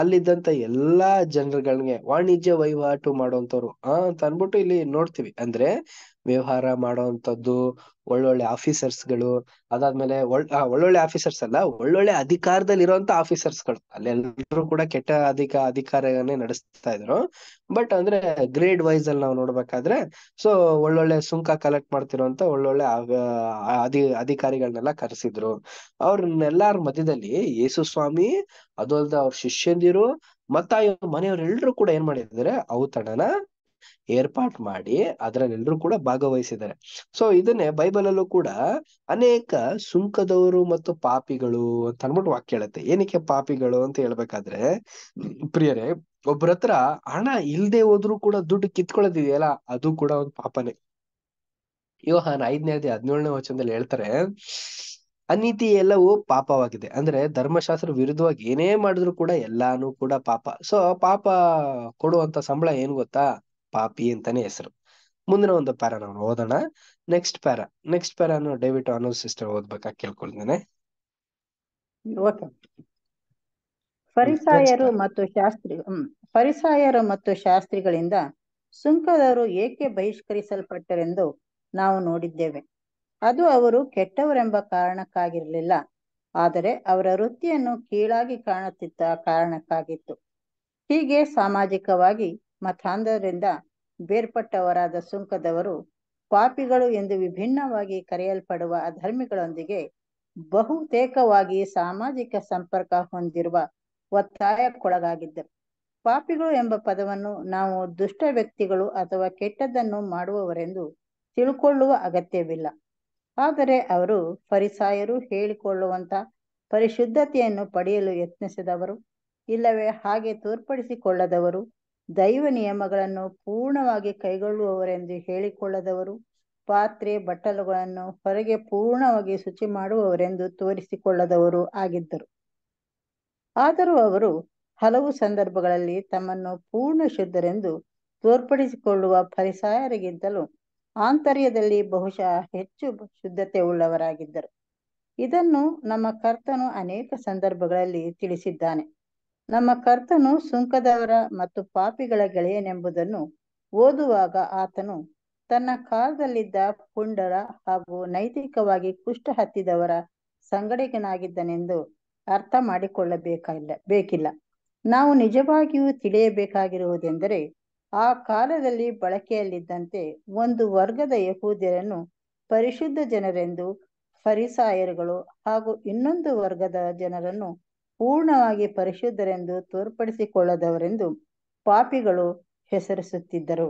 ಅಲ್ಲಿದ್ದಂತ ಎಲ್ಲಾ ಜನರುಗಳಿಗೆ ವಾಣಿಜ್ಯ ವಹಿವಾಟು ಮಾಡುವಂತವ್ರು ಆ ಅಂತ ಅನ್ಬಿಟ್ಟು ಇಲ್ಲಿ ನೋಡ್ತೀವಿ ಅಂದ್ರೆ ವ್ಯವಹಾರ ಮಾಡುವಂತದ್ದು ಒಳ್ಳೊಳ್ಳೆ ಆಫೀಸರ್ಸ್ ಗಳು ಅದಾದ್ಮೇಲೆ ಒಳ್ಳೊಳ್ಳೆ ಆಫೀಸರ್ಸ್ ಅಲ್ಲ ಒಳ್ಳೊಳ್ಳೆ ಅಧಿಕಾರದಲ್ಲಿ ಇರುವಂತ ಆಫೀಸರ್ಸ್ ಗಳು ಅಲ್ಲೆಲ್ಲರೂ ಕೂಡ ಕೆಟ್ಟ ಅಧಿಕ ಅಧಿಕಾರನೇ ನಡೆಸ್ತಾ ಇದ್ರು ಬಟ್ ಅಂದ್ರೆ ಗ್ರೇಡ್ ವೈಸ್ ಅಲ್ಲಿ ನಾವು ನೋಡ್ಬೇಕಾದ್ರೆ ಸೊ ಒಳ್ಳೊಳ್ಳೆ ಸುಂಕ ಕಲೆಕ್ಟ್ ಮಾಡ್ತಿರುವಂತ ಒಳ್ಳೊಳ್ಳೆ ಅಧಿ ಅಧಿಕಾರಿಗಳನ್ನೆಲ್ಲ ಕರೆಸಿದ್ರು ಅವ್ರನ್ನೆಲ್ಲಾರ ಮಧ್ಯದಲ್ಲಿ ಯೇಸು ಸ್ವಾಮಿ ಅದಲ್ದ ಅವ್ರ ಶಿಷ್ಯಂದಿರು ಮತ್ತ ಮನೆಯವ್ರೆಲ್ರು ಕೂಡ ಏನ್ ಮಾಡಿದ್ರೆ ಔತಣನ ಏರ್ಪಾಟ್ ಮಾಡಿ ಅದ್ರಲ್ಲಿ ಕೂಡ ಭಾಗವಹಿಸಿದ್ದಾರೆ ಸೊ ಇದನ್ನೇ ಬೈಬಲ್ ಅಲ್ಲೂ ಕೂಡ ಅನೇಕ ಸುಂಕದವರು ಮತ್ತು ಪಾಪಿಗಳು ಅಂತ ಅನ್ಬಿಟ್ಟು ವಾಕ್ಯ ಹೇಳುತ್ತೆ ಏನಕ್ಕೆ ಪಾಪಿಗಳು ಅಂತ ಹೇಳ್ಬೇಕಾದ್ರೆ ಪ್ರಿಯರೇ ಒಬ್ಬರ ಹತ್ರ ಹಣ ಇಲ್ದೆ ಹೋದ್ರು ಕೂಡ ದುಡ್ಡು ಕಿತ್ಕೊಳ್ಳೋದಿದೆಯಲ್ಲ ಅದು ಕೂಡ ಒಂದು ಪಾಪನೇ ಯೋಹಾನ್ ಐದನೇ ಅದೇ ಹದಿನೇಳನೇ ವಚನದಲ್ಲಿ ಹೇಳ್ತಾರೆ ಅನೀತಿ ಎಲ್ಲವೂ ಪಾಪವಾಗಿದೆ ಅಂದ್ರೆ ಧರ್ಮಶಾಸ್ತ್ರ ವಿರುದ್ಧವಾಗಿ ಏನೇ ಮಾಡಿದ್ರು ಕೂಡ ಎಲ್ಲಾನು ಕೂಡ ಪಾಪ ಸೊ ಪಾಪ ಕೊಡುವಂತ ಸಂಬಳ ಏನ್ ಗೊತ್ತಾ ಪಾಪಿ ಅಂತಾನೆ ಹೆಸರು ಮುಂದಿನ ಒಂದು ಪ್ಯಾರ ನಾವು ಓದೋಣ ನೆಕ್ಸ್ಟ್ ಪ್ಯಾರ ನೆಕ್ಸ್ಟ್ ಅನ್ನು ಡೇವಿಟ್ ಅನು ಸಿಸ್ಟರ್ ಓದ್ಬೇಕಾ ಕೇಳ್ಕೊಳ್ತೇನೆ ಪರಿಸಾಯರು ಮತ್ತು ಶಾಸ್ತ್ರಿ ಪರಿಸಾಯರು ಮತ್ತು ಶಾಸ್ತ್ರಿಗಳಿಂದ ಸುಂಕದವರು ಏಕೆ ಬಹಿಷ್ಕರಿಸಲ್ಪಟ್ಟರೆಂದು ನಾವು ನೋಡಿದ್ದೇವೆ ಅದು ಅವರು ಕೆಟ್ಟವರೆಂಬ ಕಾರಣಕ್ಕಾಗಿರಲಿಲ್ಲ ಆದರೆ ಅವರ ವೃತ್ತಿಯನ್ನು ಕೀಳಾಗಿ ಕಾಣುತ್ತಿದ್ದ ಕಾರಣಕ್ಕಾಗಿತ್ತು ಹೀಗೆ ಸಾಮಾಜಿಕವಾಗಿ ಮತಾಂಧರಿಂದ ಬೇರ್ಪಟ್ಟವರಾದ ಸುಂಕದವರು ಪಾಪಿಗಳು ಎಂದು ವಿಭಿನ್ನವಾಗಿ ಕರೆಯಲ್ಪಡುವ ಅಧರ್ಮಿಗಳೊಂದಿಗೆ ಬಹುತೇಕವಾಗಿ ಸಾಮಾಜಿಕ ಸಂಪರ್ಕ ಹೊಂದಿರುವ ಒತ್ತಾಯಕ್ಕೊಳಗಾಗಿದ್ದರು ಪಾಪಿಗಳು ಎಂಬ ಪದವನ್ನು ನಾವು ದುಷ್ಟ ವ್ಯಕ್ತಿಗಳು ಅಥವಾ ಕೆಟ್ಟದ್ದನ್ನು ಮಾಡುವವರೆಂದು ತಿಳ್ಕೊಳ್ಳುವ ಅಗತ್ಯವಿಲ್ಲ ಆದರೆ ಅವರು ಪರಿಸಾಯರು ಹೇಳಿಕೊಳ್ಳುವಂಥ ಪರಿಶುದ್ಧತೆಯನ್ನು ಪಡೆಯಲು ಯತ್ನಿಸಿದವರು ಇಲ್ಲವೇ ಹಾಗೆ ತೋರ್ಪಡಿಸಿಕೊಳ್ಳದವರು ದೈವ ನಿಯಮಗಳನ್ನು ಪೂರ್ಣವಾಗಿ ಕೈಗೊಳ್ಳುವವರೆಂದು ಹೇಳಿಕೊಳ್ಳದವರು ಪಾತ್ರೆ ಬಟ್ಟಲುಗಳನ್ನು ಹೊರಗೆ ಪೂರ್ಣವಾಗಿ ಶುಚಿ ಮಾಡುವವರೆಂದು ತೋರಿಸಿಕೊಳ್ಳದವರು ಆಗಿದ್ದರು ಆದರೂ ಅವರು ಹಲವು ಸಂದರ್ಭಗಳಲ್ಲಿ ತಮ್ಮನ್ನು ಪೂರ್ಣ ಶುದ್ಧರೆಂದು ತೋರ್ಪಡಿಸಿಕೊಳ್ಳುವ ಪರಿಸಾಯರಿಗಿಂತಲೂ ಆಂತರ್ಯದಲ್ಲಿ ಬಹುಶಃ ಹೆಚ್ಚು ಶುದ್ಧತೆ ಉಳ್ಳವರಾಗಿದ್ದರು ಇದನ್ನು ನಮ್ಮ ಕರ್ತನು ಅನೇಕ ಸಂದರ್ಭಗಳಲ್ಲಿ ತಿಳಿಸಿದ್ದಾನೆ ನಮ್ಮ ಕರ್ತನು ಸುಂಕದವರ ಮತ್ತು ಪಾಪಿಗಳ ಗೆಳೆಯನೆಂಬುದನ್ನು ಓದುವಾಗ ಆತನು ತನ್ನ ಕಾಲದಲ್ಲಿದ್ದ ಪುಂಡರ ಹಾಗೂ ನೈತಿಕವಾಗಿ ಕುಷ್ಟ ಹತ್ತಿದವರ ಸಂಗಡಿಗನಾಗಿದ್ದನೆಂದು ಅರ್ಥ ಮಾಡಿಕೊಳ್ಳಬೇಕಿಲ್ಲ ಬೇಕಿಲ್ಲ ನಾವು ನಿಜವಾಗಿಯೂ ತಿಳಿಯಬೇಕಾಗಿರುವುದೆಂದರೆ ಆ ಕಾಲದಲ್ಲಿ ಬಳಕೆಯಲ್ಲಿದ್ದಂತೆ ಒಂದು ವರ್ಗದ ಯಹೂದ್ಯರನ್ನು ಪರಿಶುದ್ಧ ಜನರೆಂದು ಫರಿಸಾಯರುಗಳು ಹಾಗೂ ಇನ್ನೊಂದು ವರ್ಗದ ಜನರನ್ನು ಪೂರ್ಣವಾಗಿ ಪರಿಶುದ್ಧರೆಂದು ತೋರ್ಪಡಿಸಿಕೊಳ್ಳದವರೆಂದು ಪಾಪಿಗಳು ಹೆಸರಿಸುತ್ತಿದ್ದರು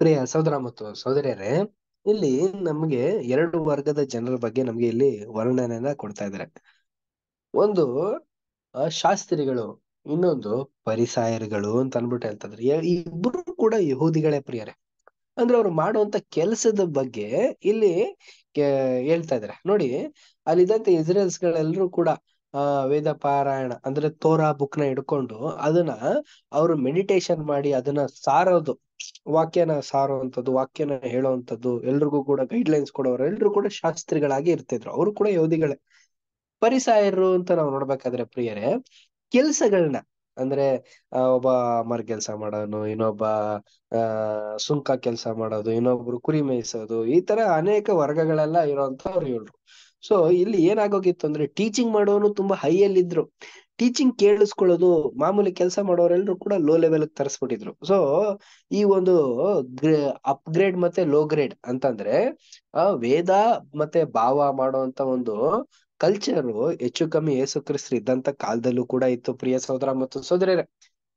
ಪ್ರಿಯ ಸಹೋದರ ಮತ್ತು ಸಹೋದರಿಯರೇ ಇಲ್ಲಿ ನಮ್ಗೆ ಎರಡು ವರ್ಗದ ಜನರ ಬಗ್ಗೆ ನಮ್ಗೆ ಇಲ್ಲಿ ವರ್ಣನೆಯನ್ನ ಕೊಡ್ತಾ ಇದ್ದಾರೆ ಒಂದು ಶಾಸ್ತ್ರಿಗಳು ಇನ್ನೊಂದು ಪರಿಸಾಯರುಗಳು ಅಂತ ಅನ್ಬಿಟ್ಟು ಹೇಳ್ತಾ ಇದ್ರು ಇಬ್ರು ಕೂಡ ಯಹೂದಿಗಳೇ ಪ್ರಿಯರೇ ಅಂದ್ರೆ ಅವ್ರು ಮಾಡುವಂತ ಕೆಲಸದ ಬಗ್ಗೆ ಇಲ್ಲಿ ಹೇಳ್ತಾ ಇದಾರೆ ನೋಡಿ ಅಲ್ಲಿದ್ದಂತೆ ಇಸ್ರೇಲ್ಸ್ ಗಳೆಲ್ಲರೂ ಕೂಡ ಆ ವೇದ ಪಾರಾಯಣ ಅಂದ್ರೆ ತೋರಾ ಬುಕ್ ನ ಹಿಡ್ಕೊಂಡು ಅದನ್ನ ಅವರು ಮೆಡಿಟೇಷನ್ ಮಾಡಿ ಅದನ್ನ ಸಾರೋದು ವಾಕ್ಯನ ಅಂತದ್ದು ವಾಕ್ಯನ ಹೇಳುವಂತದ್ದು ಎಲ್ರಿಗೂ ಕೂಡ ಗೈಡ್ ಲೈನ್ಸ್ ಕೊಡೋರು ಎಲ್ರು ಕೂಡ ಶಾಸ್ತ್ರಿಗಳಾಗಿ ಇರ್ತಿದ್ರು ಅವರು ಕೂಡ ಯೋಧಿಗಳೇ ಪರಿಸಾಯರು ಅಂತ ನಾವು ನೋಡ್ಬೇಕಾದ್ರೆ ಪ್ರಿಯರೇ ಕೆಲ್ಸಗಳನ್ನ ಅಂದ್ರೆ ಒಬ್ಬ ಮರ ಕೆಲಸ ಮಾಡೋನು ಇನ್ನೊಬ್ಬ ಆ ಸುಂಕ ಕೆಲಸ ಮಾಡೋದು ಇನ್ನೊಬ್ರು ಕುರಿ ಮೇಯಿಸೋದು ಈ ತರ ಅನೇಕ ವರ್ಗಗಳೆಲ್ಲ ಇರೋಂಥವ್ರು ಇವ್ರು ಸೊ ಇಲ್ಲಿ ಏನಾಗೋಗಿತ್ತು ಅಂದ್ರೆ ಟೀಚಿಂಗ್ ಮಾಡೋನು ತುಂಬಾ ಹೈಯಲ್ಲಿ ಇದ್ರು ಟೀಚಿಂಗ್ ಕೇಳಿಸ್ಕೊಳ್ಳೋದು ಮಾಮೂಲಿ ಕೆಲಸ ಮಾಡೋರೆಲ್ಲರೂ ಕೂಡ ಲೋ ಲೆವೆಲ್ ತರಿಸ್ಬಿಟ್ಟಿದ್ರು ಸೊ ಈ ಒಂದು ಅಪ್ಗ್ರೇಡ್ ಮತ್ತೆ ಲೋ ಗ್ರೇಡ್ ಅಂತಂದ್ರೆ ಆ ವೇದ ಮತ್ತೆ ಭಾವ ಮಾಡುವಂತ ಒಂದು ಕಲ್ಚರು ಹೆಚ್ಚು ಕಮ್ಮಿ ಯೇಸು ಕ್ರಿಸ್ತರು ಇದ್ದಂತ ಕಾಲದಲ್ಲೂ ಕೂಡ ಇತ್ತು ಪ್ರಿಯ ಸಹೋದರ ಮತ್ತು ಸೋದರ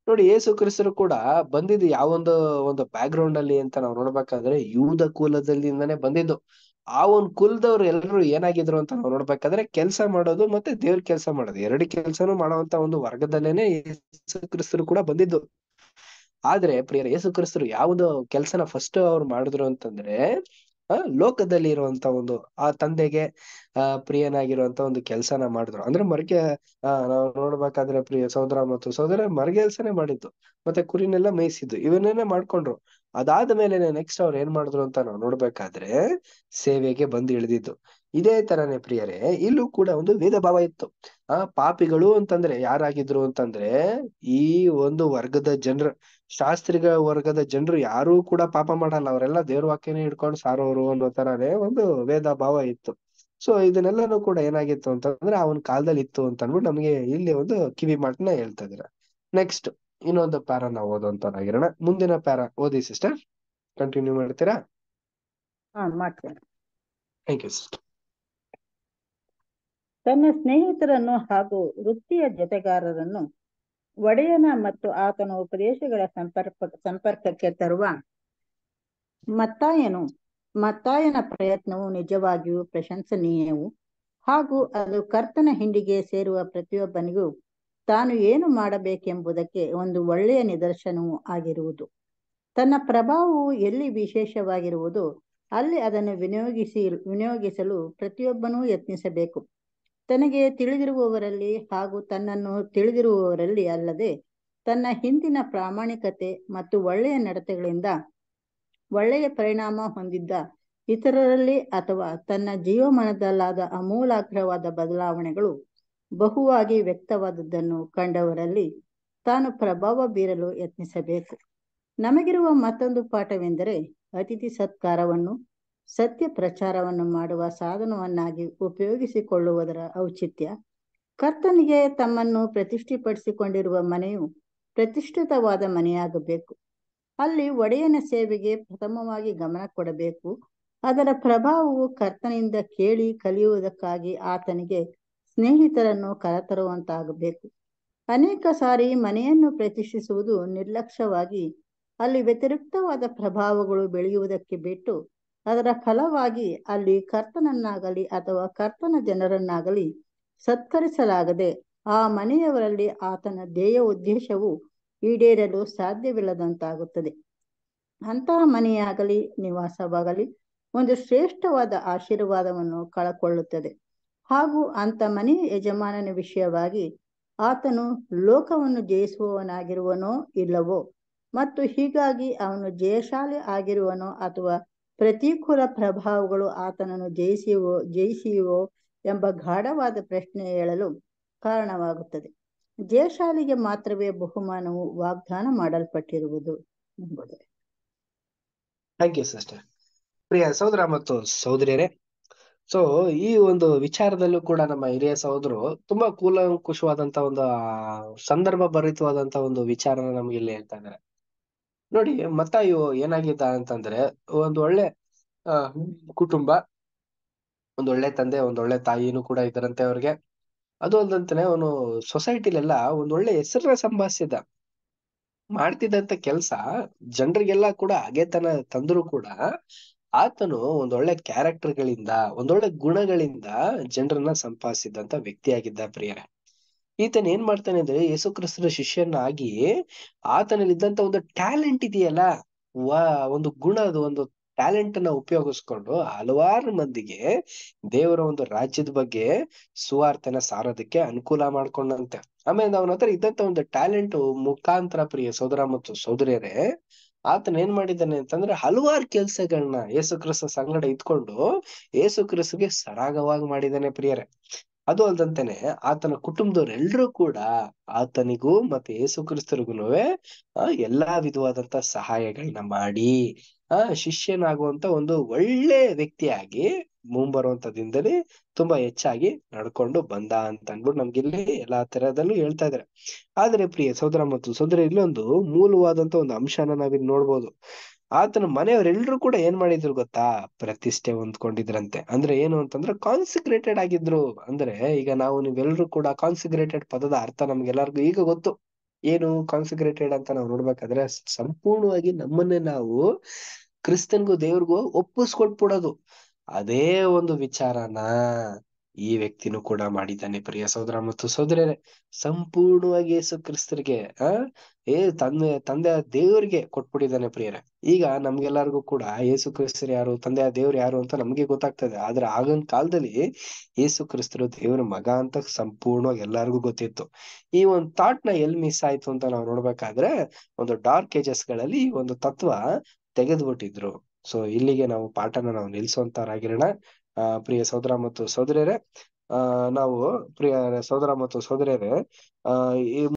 ನೋಡಿ ಯೇಸು ಕ್ರಿಸ್ತರು ಕೂಡ ಬಂದಿದ್ದು ಯಾವೊಂದು ಒಂದು ಬ್ಯಾಕ್ ಗ್ರೌಂಡ್ ಅಲ್ಲಿ ಅಂತ ನಾವು ನೋಡ್ಬೇಕಾದ್ರೆ ಯೂದ ಕುಲದಲ್ಲಿಂದಾನೆ ಬಂದಿದ್ದು ಆ ಒಂದ್ ಕುಲದವ್ರು ಎಲ್ಲರೂ ಏನಾಗಿದ್ರು ಅಂತ ನಾವು ನೋಡ್ಬೇಕಾದ್ರೆ ಕೆಲಸ ಮಾಡೋದು ಮತ್ತೆ ದೇವ್ರ ಕೆಲಸ ಮಾಡೋದು ಎರಡು ಕೆಲ್ಸನೂ ಮಾಡುವಂತ ಒಂದು ವರ್ಗದಲ್ಲೇನೆ ಯೇಸು ಕ್ರಿಸ್ತರು ಕೂಡ ಬಂದಿದ್ದು ಆದ್ರೆ ಪ್ರಿಯರ ಯೇಸು ಕ್ರಿಸ್ತರು ಯಾವ್ದು ಕೆಲ್ಸನ ಫಸ್ಟ್ ಅವ್ರು ಮಾಡಿದ್ರು ಅಂತಂದ್ರೆ ಲೋಕದಲ್ಲಿ ಇರುವಂತ ಒಂದು ಆ ತಂದೆಗೆ ಆ ಪ್ರಿಯನಾಗಿರುವಂತ ಒಂದು ಕೆಲ್ಸನ ಮಾಡಿದ್ರು ಅಂದ್ರೆ ಆ ನಾವು ನೋಡ್ಬೇಕಾದ್ರೆ ಪ್ರಿಯ ಸಹೋದರ ಮತ್ತು ಸಹೋದರ ಮರಗೆಲ್ಸನೇ ಮಾಡಿದ್ದು ಮತ್ತೆ ಕುರಿನೆಲ್ಲ ಮೇಯಿಸಿದ್ದು ಇವನ್ನೆಲ್ಲ ಮಾಡ್ಕೊಂಡ್ರು ಅದಾದ ಮೇಲೆ ನೆಕ್ಸ್ಟ್ ಅವ್ರು ಏನ್ ಮಾಡಿದ್ರು ಅಂತ ನಾವು ನೋಡ್ಬೇಕಾದ್ರೆ ಸೇವೆಗೆ ಬಂದು ಇಳಿದಿದ್ದು ಇದೇ ತರನೇ ಪ್ರಿಯರೇ ಇಲ್ಲೂ ಕೂಡ ಒಂದು ವೇದ ಭಾವ ಇತ್ತು ಆ ಪಾಪಿಗಳು ಅಂತಂದ್ರೆ ಯಾರಾಗಿದ್ರು ಅಂತಂದ್ರೆ ಈ ಒಂದು ವರ್ಗದ ಜನರ ಶಾಸ್ತ್ರಿಗ ವರ್ಗದ ಜನರು ಯಾರೂ ಕೂಡ ಪಾಪ ಮಾಡಲ್ಲ ಅವರೆಲ್ಲ ದೇವ್ರ ವಾಕ್ಯನೇ ಹಿಡ್ಕೊಂಡು ಸಾರೋರು ಅನ್ನೋ ತರಾನೇ ಒಂದು ವೇದ ಭಾವ ಇತ್ತು ಸೊ ಇದನ್ನೆಲ್ಲಾನು ಕೂಡ ಏನಾಗಿತ್ತು ಅಂತಂದ್ರೆ ಅವನ ಕಾಲದಲ್ಲಿ ಇತ್ತು ಅಂತ ಅಂದ್ಬಿಟ್ಟು ನಮ್ಗೆ ಇಲ್ಲಿ ಒಂದು ಕಿವಿ ಮಾತ್ನ ಹೇಳ್ತಾ ಇದೀರ ನೆಕ್ಸ್ಟ್ ಇನ್ನೊಂದು ಪ್ಯಾರ ನಾವು ಆಗಿರೋಣ ಮುಂದಿನ ಪ್ಯಾರ ಓದಿ ಸಿಸ್ಟರ್ ಕಂಟಿನ್ಯೂ ಮಾಡ್ತೀರಾ ಥ್ಯಾಂಕ್ ಯು ಸಿಸ್ಟರ್ ತನ್ನ ಸ್ನೇಹಿತರನ್ನು ಹಾಗೂ ವೃತ್ತಿಯ ಜೊತೆಗಾರರನ್ನು ಒಡೆಯನ ಮತ್ತು ಆತನ ಉಪದೇಶಗಳ ಸಂಪರ್ಕ ಸಂಪರ್ಕಕ್ಕೆ ತರುವ ಮತ್ತಾಯನು ಮತ್ತಾಯನ ಪ್ರಯತ್ನವು ನಿಜವಾಗಿಯೂ ಪ್ರಶಂಸನೀಯವು ಹಾಗೂ ಅದು ಕರ್ತನ ಹಿಂಡಿಗೆ ಸೇರುವ ಪ್ರತಿಯೊಬ್ಬನಿಗೂ ತಾನು ಏನು ಮಾಡಬೇಕೆಂಬುದಕ್ಕೆ ಒಂದು ಒಳ್ಳೆಯ ನಿದರ್ಶನವೂ ಆಗಿರುವುದು ತನ್ನ ಪ್ರಭಾವವು ಎಲ್ಲಿ ವಿಶೇಷವಾಗಿರುವುದು ಅಲ್ಲಿ ಅದನ್ನು ವಿನಿಯೋಗಿಸಿ ವಿನಿಯೋಗಿಸಲು ಪ್ರತಿಯೊಬ್ಬನೂ ಯತ್ನಿಸಬೇಕು ತನಗೆ ತಿಳಿದಿರುವವರಲ್ಲಿ ಹಾಗೂ ತನ್ನನ್ನು ತಿಳಿದಿರುವವರಲ್ಲಿ ಅಲ್ಲದೆ ತನ್ನ ಹಿಂದಿನ ಪ್ರಾಮಾಣಿಕತೆ ಮತ್ತು ಒಳ್ಳೆಯ ನಡತೆಗಳಿಂದ ಒಳ್ಳೆಯ ಪರಿಣಾಮ ಹೊಂದಿದ್ದ ಇತರರಲ್ಲಿ ಅಥವಾ ತನ್ನ ಜೀವಮಾನದಲ್ಲಾದ ಅಮೂಲಾಗ್ರವಾದ ಬದಲಾವಣೆಗಳು ಬಹುವಾಗಿ ವ್ಯಕ್ತವಾದದ್ದನ್ನು ಕಂಡವರಲ್ಲಿ ತಾನು ಪ್ರಭಾವ ಬೀರಲು ಯತ್ನಿಸಬೇಕು ನಮಗಿರುವ ಮತ್ತೊಂದು ಪಾಠವೆಂದರೆ ಅತಿಥಿ ಸತ್ಕಾರವನ್ನು ಸತ್ಯ ಪ್ರಚಾರವನ್ನು ಮಾಡುವ ಸಾಧನವನ್ನಾಗಿ ಉಪಯೋಗಿಸಿಕೊಳ್ಳುವುದರ ಔಚಿತ್ಯ ಕರ್ತನಿಗೆ ತಮ್ಮನ್ನು ಪ್ರತಿಷ್ಠೆಪಡಿಸಿಕೊಂಡಿರುವ ಮನೆಯು ಪ್ರತಿಷ್ಠಿತವಾದ ಮನೆಯಾಗಬೇಕು ಅಲ್ಲಿ ಒಡೆಯನ ಸೇವೆಗೆ ಪ್ರಥಮವಾಗಿ ಗಮನ ಕೊಡಬೇಕು ಅದರ ಪ್ರಭಾವವು ಕರ್ತನಿಂದ ಕೇಳಿ ಕಲಿಯುವುದಕ್ಕಾಗಿ ಆತನಿಗೆ ಸ್ನೇಹಿತರನ್ನು ಕರೆತರುವಂತಾಗಬೇಕು ಅನೇಕ ಸಾರಿ ಮನೆಯನ್ನು ಪ್ರತಿಷ್ಠಿಸುವುದು ನಿರ್ಲಕ್ಷ್ಯವಾಗಿ ಅಲ್ಲಿ ವ್ಯತಿರಿಕ್ತವಾದ ಪ್ರಭಾವಗಳು ಬೆಳೆಯುವುದಕ್ಕೆ ಬಿಟ್ಟು ಅದರ ಫಲವಾಗಿ ಅಲ್ಲಿ ಕರ್ತನನ್ನಾಗಲಿ ಅಥವಾ ಕರ್ತನ ಜನರನ್ನಾಗಲಿ ಸತ್ಕರಿಸಲಾಗದೆ ಆ ಮನೆಯವರಲ್ಲಿ ಆತನ ಧ್ಯೇಯ ಉದ್ದೇಶವು ಈಡೇರಲು ಸಾಧ್ಯವಿಲ್ಲದಂತಾಗುತ್ತದೆ ಅಂತಹ ಮನೆಯಾಗಲಿ ನಿವಾಸವಾಗಲಿ ಒಂದು ಶ್ರೇಷ್ಠವಾದ ಆಶೀರ್ವಾದವನ್ನು ಕಳಕೊಳ್ಳುತ್ತದೆ ಹಾಗೂ ಅಂತ ಮನೆಯ ಯಜಮಾನನ ವಿಷಯವಾಗಿ ಆತನು ಲೋಕವನ್ನು ಜಯಿಸುವವನಾಗಿರುವನೋ ಇಲ್ಲವೋ ಮತ್ತು ಹೀಗಾಗಿ ಅವನು ಜಯಶಾಲಿ ಆಗಿರುವನೋ ಅಥವಾ ಪ್ರತಿಕೂಲ ಪ್ರಭಾವಗಳು ಆತನನ್ನು ಜಯಿಸಿವೋ ಜಯಿಸಿವೋ ಎಂಬ ಗಾಢವಾದ ಪ್ರಶ್ನೆ ಹೇಳಲು ಕಾರಣವಾಗುತ್ತದೆ ಜಯಶಾಲಿಗೆ ಮಾತ್ರವೇ ಬಹುಮಾನವು ವಾಗ್ದಾನ ಮಾಡಲ್ಪಟ್ಟಿರುವುದು ಎಂಬುದು ಯು ಸಿಸ್ಟರ್ ಪ್ರಿಯ ಸಹೋದರ ಮತ್ತು ಸಹೋದರಿಯರೇ ಸೊ ಈ ಒಂದು ವಿಚಾರದಲ್ಲೂ ಕೂಡ ನಮ್ಮ ಹಿರಿಯ ಸಹೋದರು ತುಂಬಾ ಕೂಲಂಕುಶವಾದಂತಹ ಒಂದು ಸಂದರ್ಭ ಭರಿತವಾದಂತ ಒಂದು ವಿಚಾರನ ನಮ್ಗೆ ಇಲ್ಲಿ ಹೇಳ್ತಾ ಇದ್ದಾರೆ ನೋಡಿ ಮತ್ತಾಯು ಏನಾಗಿದ್ದ ಅಂತಂದ್ರೆ ಒಂದು ಒಳ್ಳೆ ಕುಟುಂಬ ಒಂದ್ ಒಳ್ಳೆ ತಂದೆ ಒಂದ್ ಒಳ್ಳೆ ತಾಯಿನೂ ಕೂಡ ಇದ್ದಾರಂತೆ ಅವ್ರಿಗೆ ಅದು ಅಲ್ದಂತಾನೆ ಅವನು ಸೊಸೈಟಿಲೆಲ್ಲ ಒಂದ್ ಒಳ್ಳೆ ಹೆಸರನ್ನ ಸಂಭಾಷಿಸಿದ ಮಾಡ್ತಿದ್ದಂತ ಕೆಲ್ಸ ಜನರಿಗೆಲ್ಲ ಕೂಡ ತನ ತಂದ್ರು ಕೂಡ ಆತನು ಒಂದೊಳ್ಳೆ ಕ್ಯಾರೆಕ್ಟರ್ಗಳಿಂದ ಒಂದೊಳ್ಳೆ ಗುಣಗಳಿಂದ ಜನರನ್ನ ಸಂಪಾದಿಸಿದಂತ ವ್ಯಕ್ತಿಯಾಗಿದ್ದ ಪ್ರಿಯರೇ ಈತನ ಏನ್ ಮಾಡ್ತಾನೆ ಅಂದ್ರೆ ಯೇಸು ಶಿಷ್ಯನಾಗಿ ಆತನಲ್ಲಿ ಇದ್ದಂತ ಒಂದು ಟ್ಯಾಲೆಂಟ್ ಇದೆಯಲ್ಲ ವಾ ಒಂದು ಗುಣ ಅದು ಒಂದು ಟ್ಯಾಲೆಂಟ್ ಅನ್ನ ಉಪಯೋಗಿಸ್ಕೊಂಡು ಹಲವಾರು ಮಂದಿಗೆ ದೇವರ ಒಂದು ರಾಜ್ಯದ ಬಗ್ಗೆ ಸುವಾರ್ತನ ಸಾರೋದಕ್ಕೆ ಅನುಕೂಲ ಮಾಡ್ಕೊಂಡಂತೆ ಆಮೇಲೆ ಅವನ ಹತ್ರ ಇದ್ದಂತ ಒಂದು ಟ್ಯಾಲೆಂಟ್ ಮುಖಾಂತರ ಪ್ರಿಯ ಸೋದರ ಮತ್ತು ಸೋದರಿಯರೇ ಆತನ ಏನ್ ಮಾಡಿದ್ದಾನೆ ಅಂತಂದ್ರೆ ಹಲವಾರು ಕೆಲ್ಸಗಳನ್ನ ಯೇಸು ಕ್ರಿಸ್ತ ಸಂಗಡ ಇದ್ಕೊಂಡು ಯೇಸು ಕ್ರಿಸ್ತಗೆ ಸರಾಗವಾಗಿ ಮಾಡಿದ್ದಾನೆ ಪ್ರಿಯರೇ ಅದು ಅಲ್ದಂತೆನೆ ಆತನ ಕುಟುಂಬದವರೆಲ್ಲರೂ ಕೂಡ ಆತನಿಗೂ ಮತ್ತೆ ಯೇಸು ಕ್ರಿಸ್ತರಿಗೂ ಎಲ್ಲಾ ವಿಧವಾದಂತ ಸಹಾಯಗಳನ್ನ ಮಾಡಿ ಆ ಶಿಷ್ಯನಾಗುವಂತ ಒಂದು ಒಳ್ಳೆ ವ್ಯಕ್ತಿಯಾಗಿ ಮುಂಬರುವಂತ ದಿನದಲ್ಲಿ ತುಂಬಾ ಹೆಚ್ಚಾಗಿ ನಡ್ಕೊಂಡು ಬಂದ ಅಂತ ಅನ್ಬಿಟ್ಟು ನಮ್ಗೆ ಇಲ್ಲಿ ಎಲ್ಲಾ ತರದಲ್ಲೂ ಹೇಳ್ತಾ ಇದಾರೆ ಆದ್ರೆ ಪ್ರಿಯ ಸಹೋದರ ಮತ್ತು ಸೋದರ ಇಲ್ಲೊಂದು ಮೂಲವಾದಂತ ಒಂದು ಅಂಶನ ನಾವಿಲ್ಲಿ ನೋಡ್ಬೋದು ಆತನ ಮನೆಯವರೆಲ್ಲರೂ ಕೂಡ ಏನ್ ಮಾಡಿದ್ರು ಗೊತ್ತಾ ಪ್ರತಿಷ್ಠೆ ಹೊಂದ್ಕೊಂಡಿದ್ರಂತೆ ಅಂದ್ರೆ ಏನು ಅಂತಂದ್ರೆ ಕಾನ್ಸಿಕ್ರೇಟೆಡ್ ಆಗಿದ್ರು ಅಂದ್ರೆ ಈಗ ನಾವು ನೀವೆಲ್ಲರೂ ಕೂಡ ಕಾನ್ಸಿಗ್ರೇಟೆಡ್ ಪದದ ಅರ್ಥ ನಮ್ಗೆಲ್ಲರಿಗೂ ಈಗ ಗೊತ್ತು ಏನು ಕಾನ್ಸಿಗ್ರೇಟೆಡ್ ಅಂತ ನಾವು ನೋಡ್ಬೇಕಾದ್ರೆ ಸಂಪೂರ್ಣವಾಗಿ ನಮ್ಮನ್ನೇ ನಾವು ಕ್ರಿಸ್ತನ್ಗೂ ದೇವ್ರಿಗೂ ಒಪ್ಪಿಸ್ಕೊಟ್ಬಿಡೋದು ಅದೇ ಒಂದು ವಿಚಾರನ ಈ ವ್ಯಕ್ತಿನೂ ಕೂಡ ಮಾಡಿದ್ದಾನೆ ಪ್ರಿಯ ಸಹೋದರ ಮತ್ತು ಸೋದರರೇ ಸಂಪೂರ್ಣವಾಗಿ ಯೇಸು ಕ್ರಿಸ್ತರಿಗೆ ಆ ಏ ತಂದೆ ತಂದೆ ದೇವರಿಗೆ ಕೊಟ್ಬಿಟ್ಟಿದ್ದಾನೆ ಪ್ರಿಯರೇ ಈಗ ನಮ್ಗೆಲ್ಲರಿಗೂ ಕೂಡ ಯೇಸು ಕ್ರಿಸ್ತರು ಯಾರು ತಂದೆ ದೇವ್ರ ಯಾರು ಅಂತ ನಮ್ಗೆ ಗೊತ್ತಾಗ್ತದೆ ಆದ್ರೆ ಆಗಿನ ಕಾಲದಲ್ಲಿ ಯೇಸು ಕ್ರಿಸ್ತರು ದೇವ್ರ ಮಗ ಅಂತ ಸಂಪೂರ್ಣವಾಗಿ ಎಲ್ಲರಿಗೂ ಗೊತ್ತಿತ್ತು ಈ ಒಂದು ಥಾಟ್ ನ ಎಲ್ ಮಿಸ್ ಆಯ್ತು ಅಂತ ನಾವು ನೋಡ್ಬೇಕಾದ್ರೆ ಒಂದು ಡಾರ್ಕ್ ಏಜಸ್ ಗಳಲ್ಲಿ ಒಂದು ತತ್ವ ತೆಗೆದ್ಬಿಟ್ಟಿದ್ರು ಸೊ ಇಲ್ಲಿಗೆ ನಾವು ಪಾಠನ ನಾವು ನಿಲ್ಸೋಂತರಾಗಿರೋಣ ಆ ಪ್ರಿಯ ಸಹೋದರ ಮತ್ತು ಸಹೋದರಿಯರೇ ಆ ನಾವು ಪ್ರಿಯ ಸಹೋದರ ಮತ್ತು ಸಹೋದರಿಯರೇ ಆ ಈ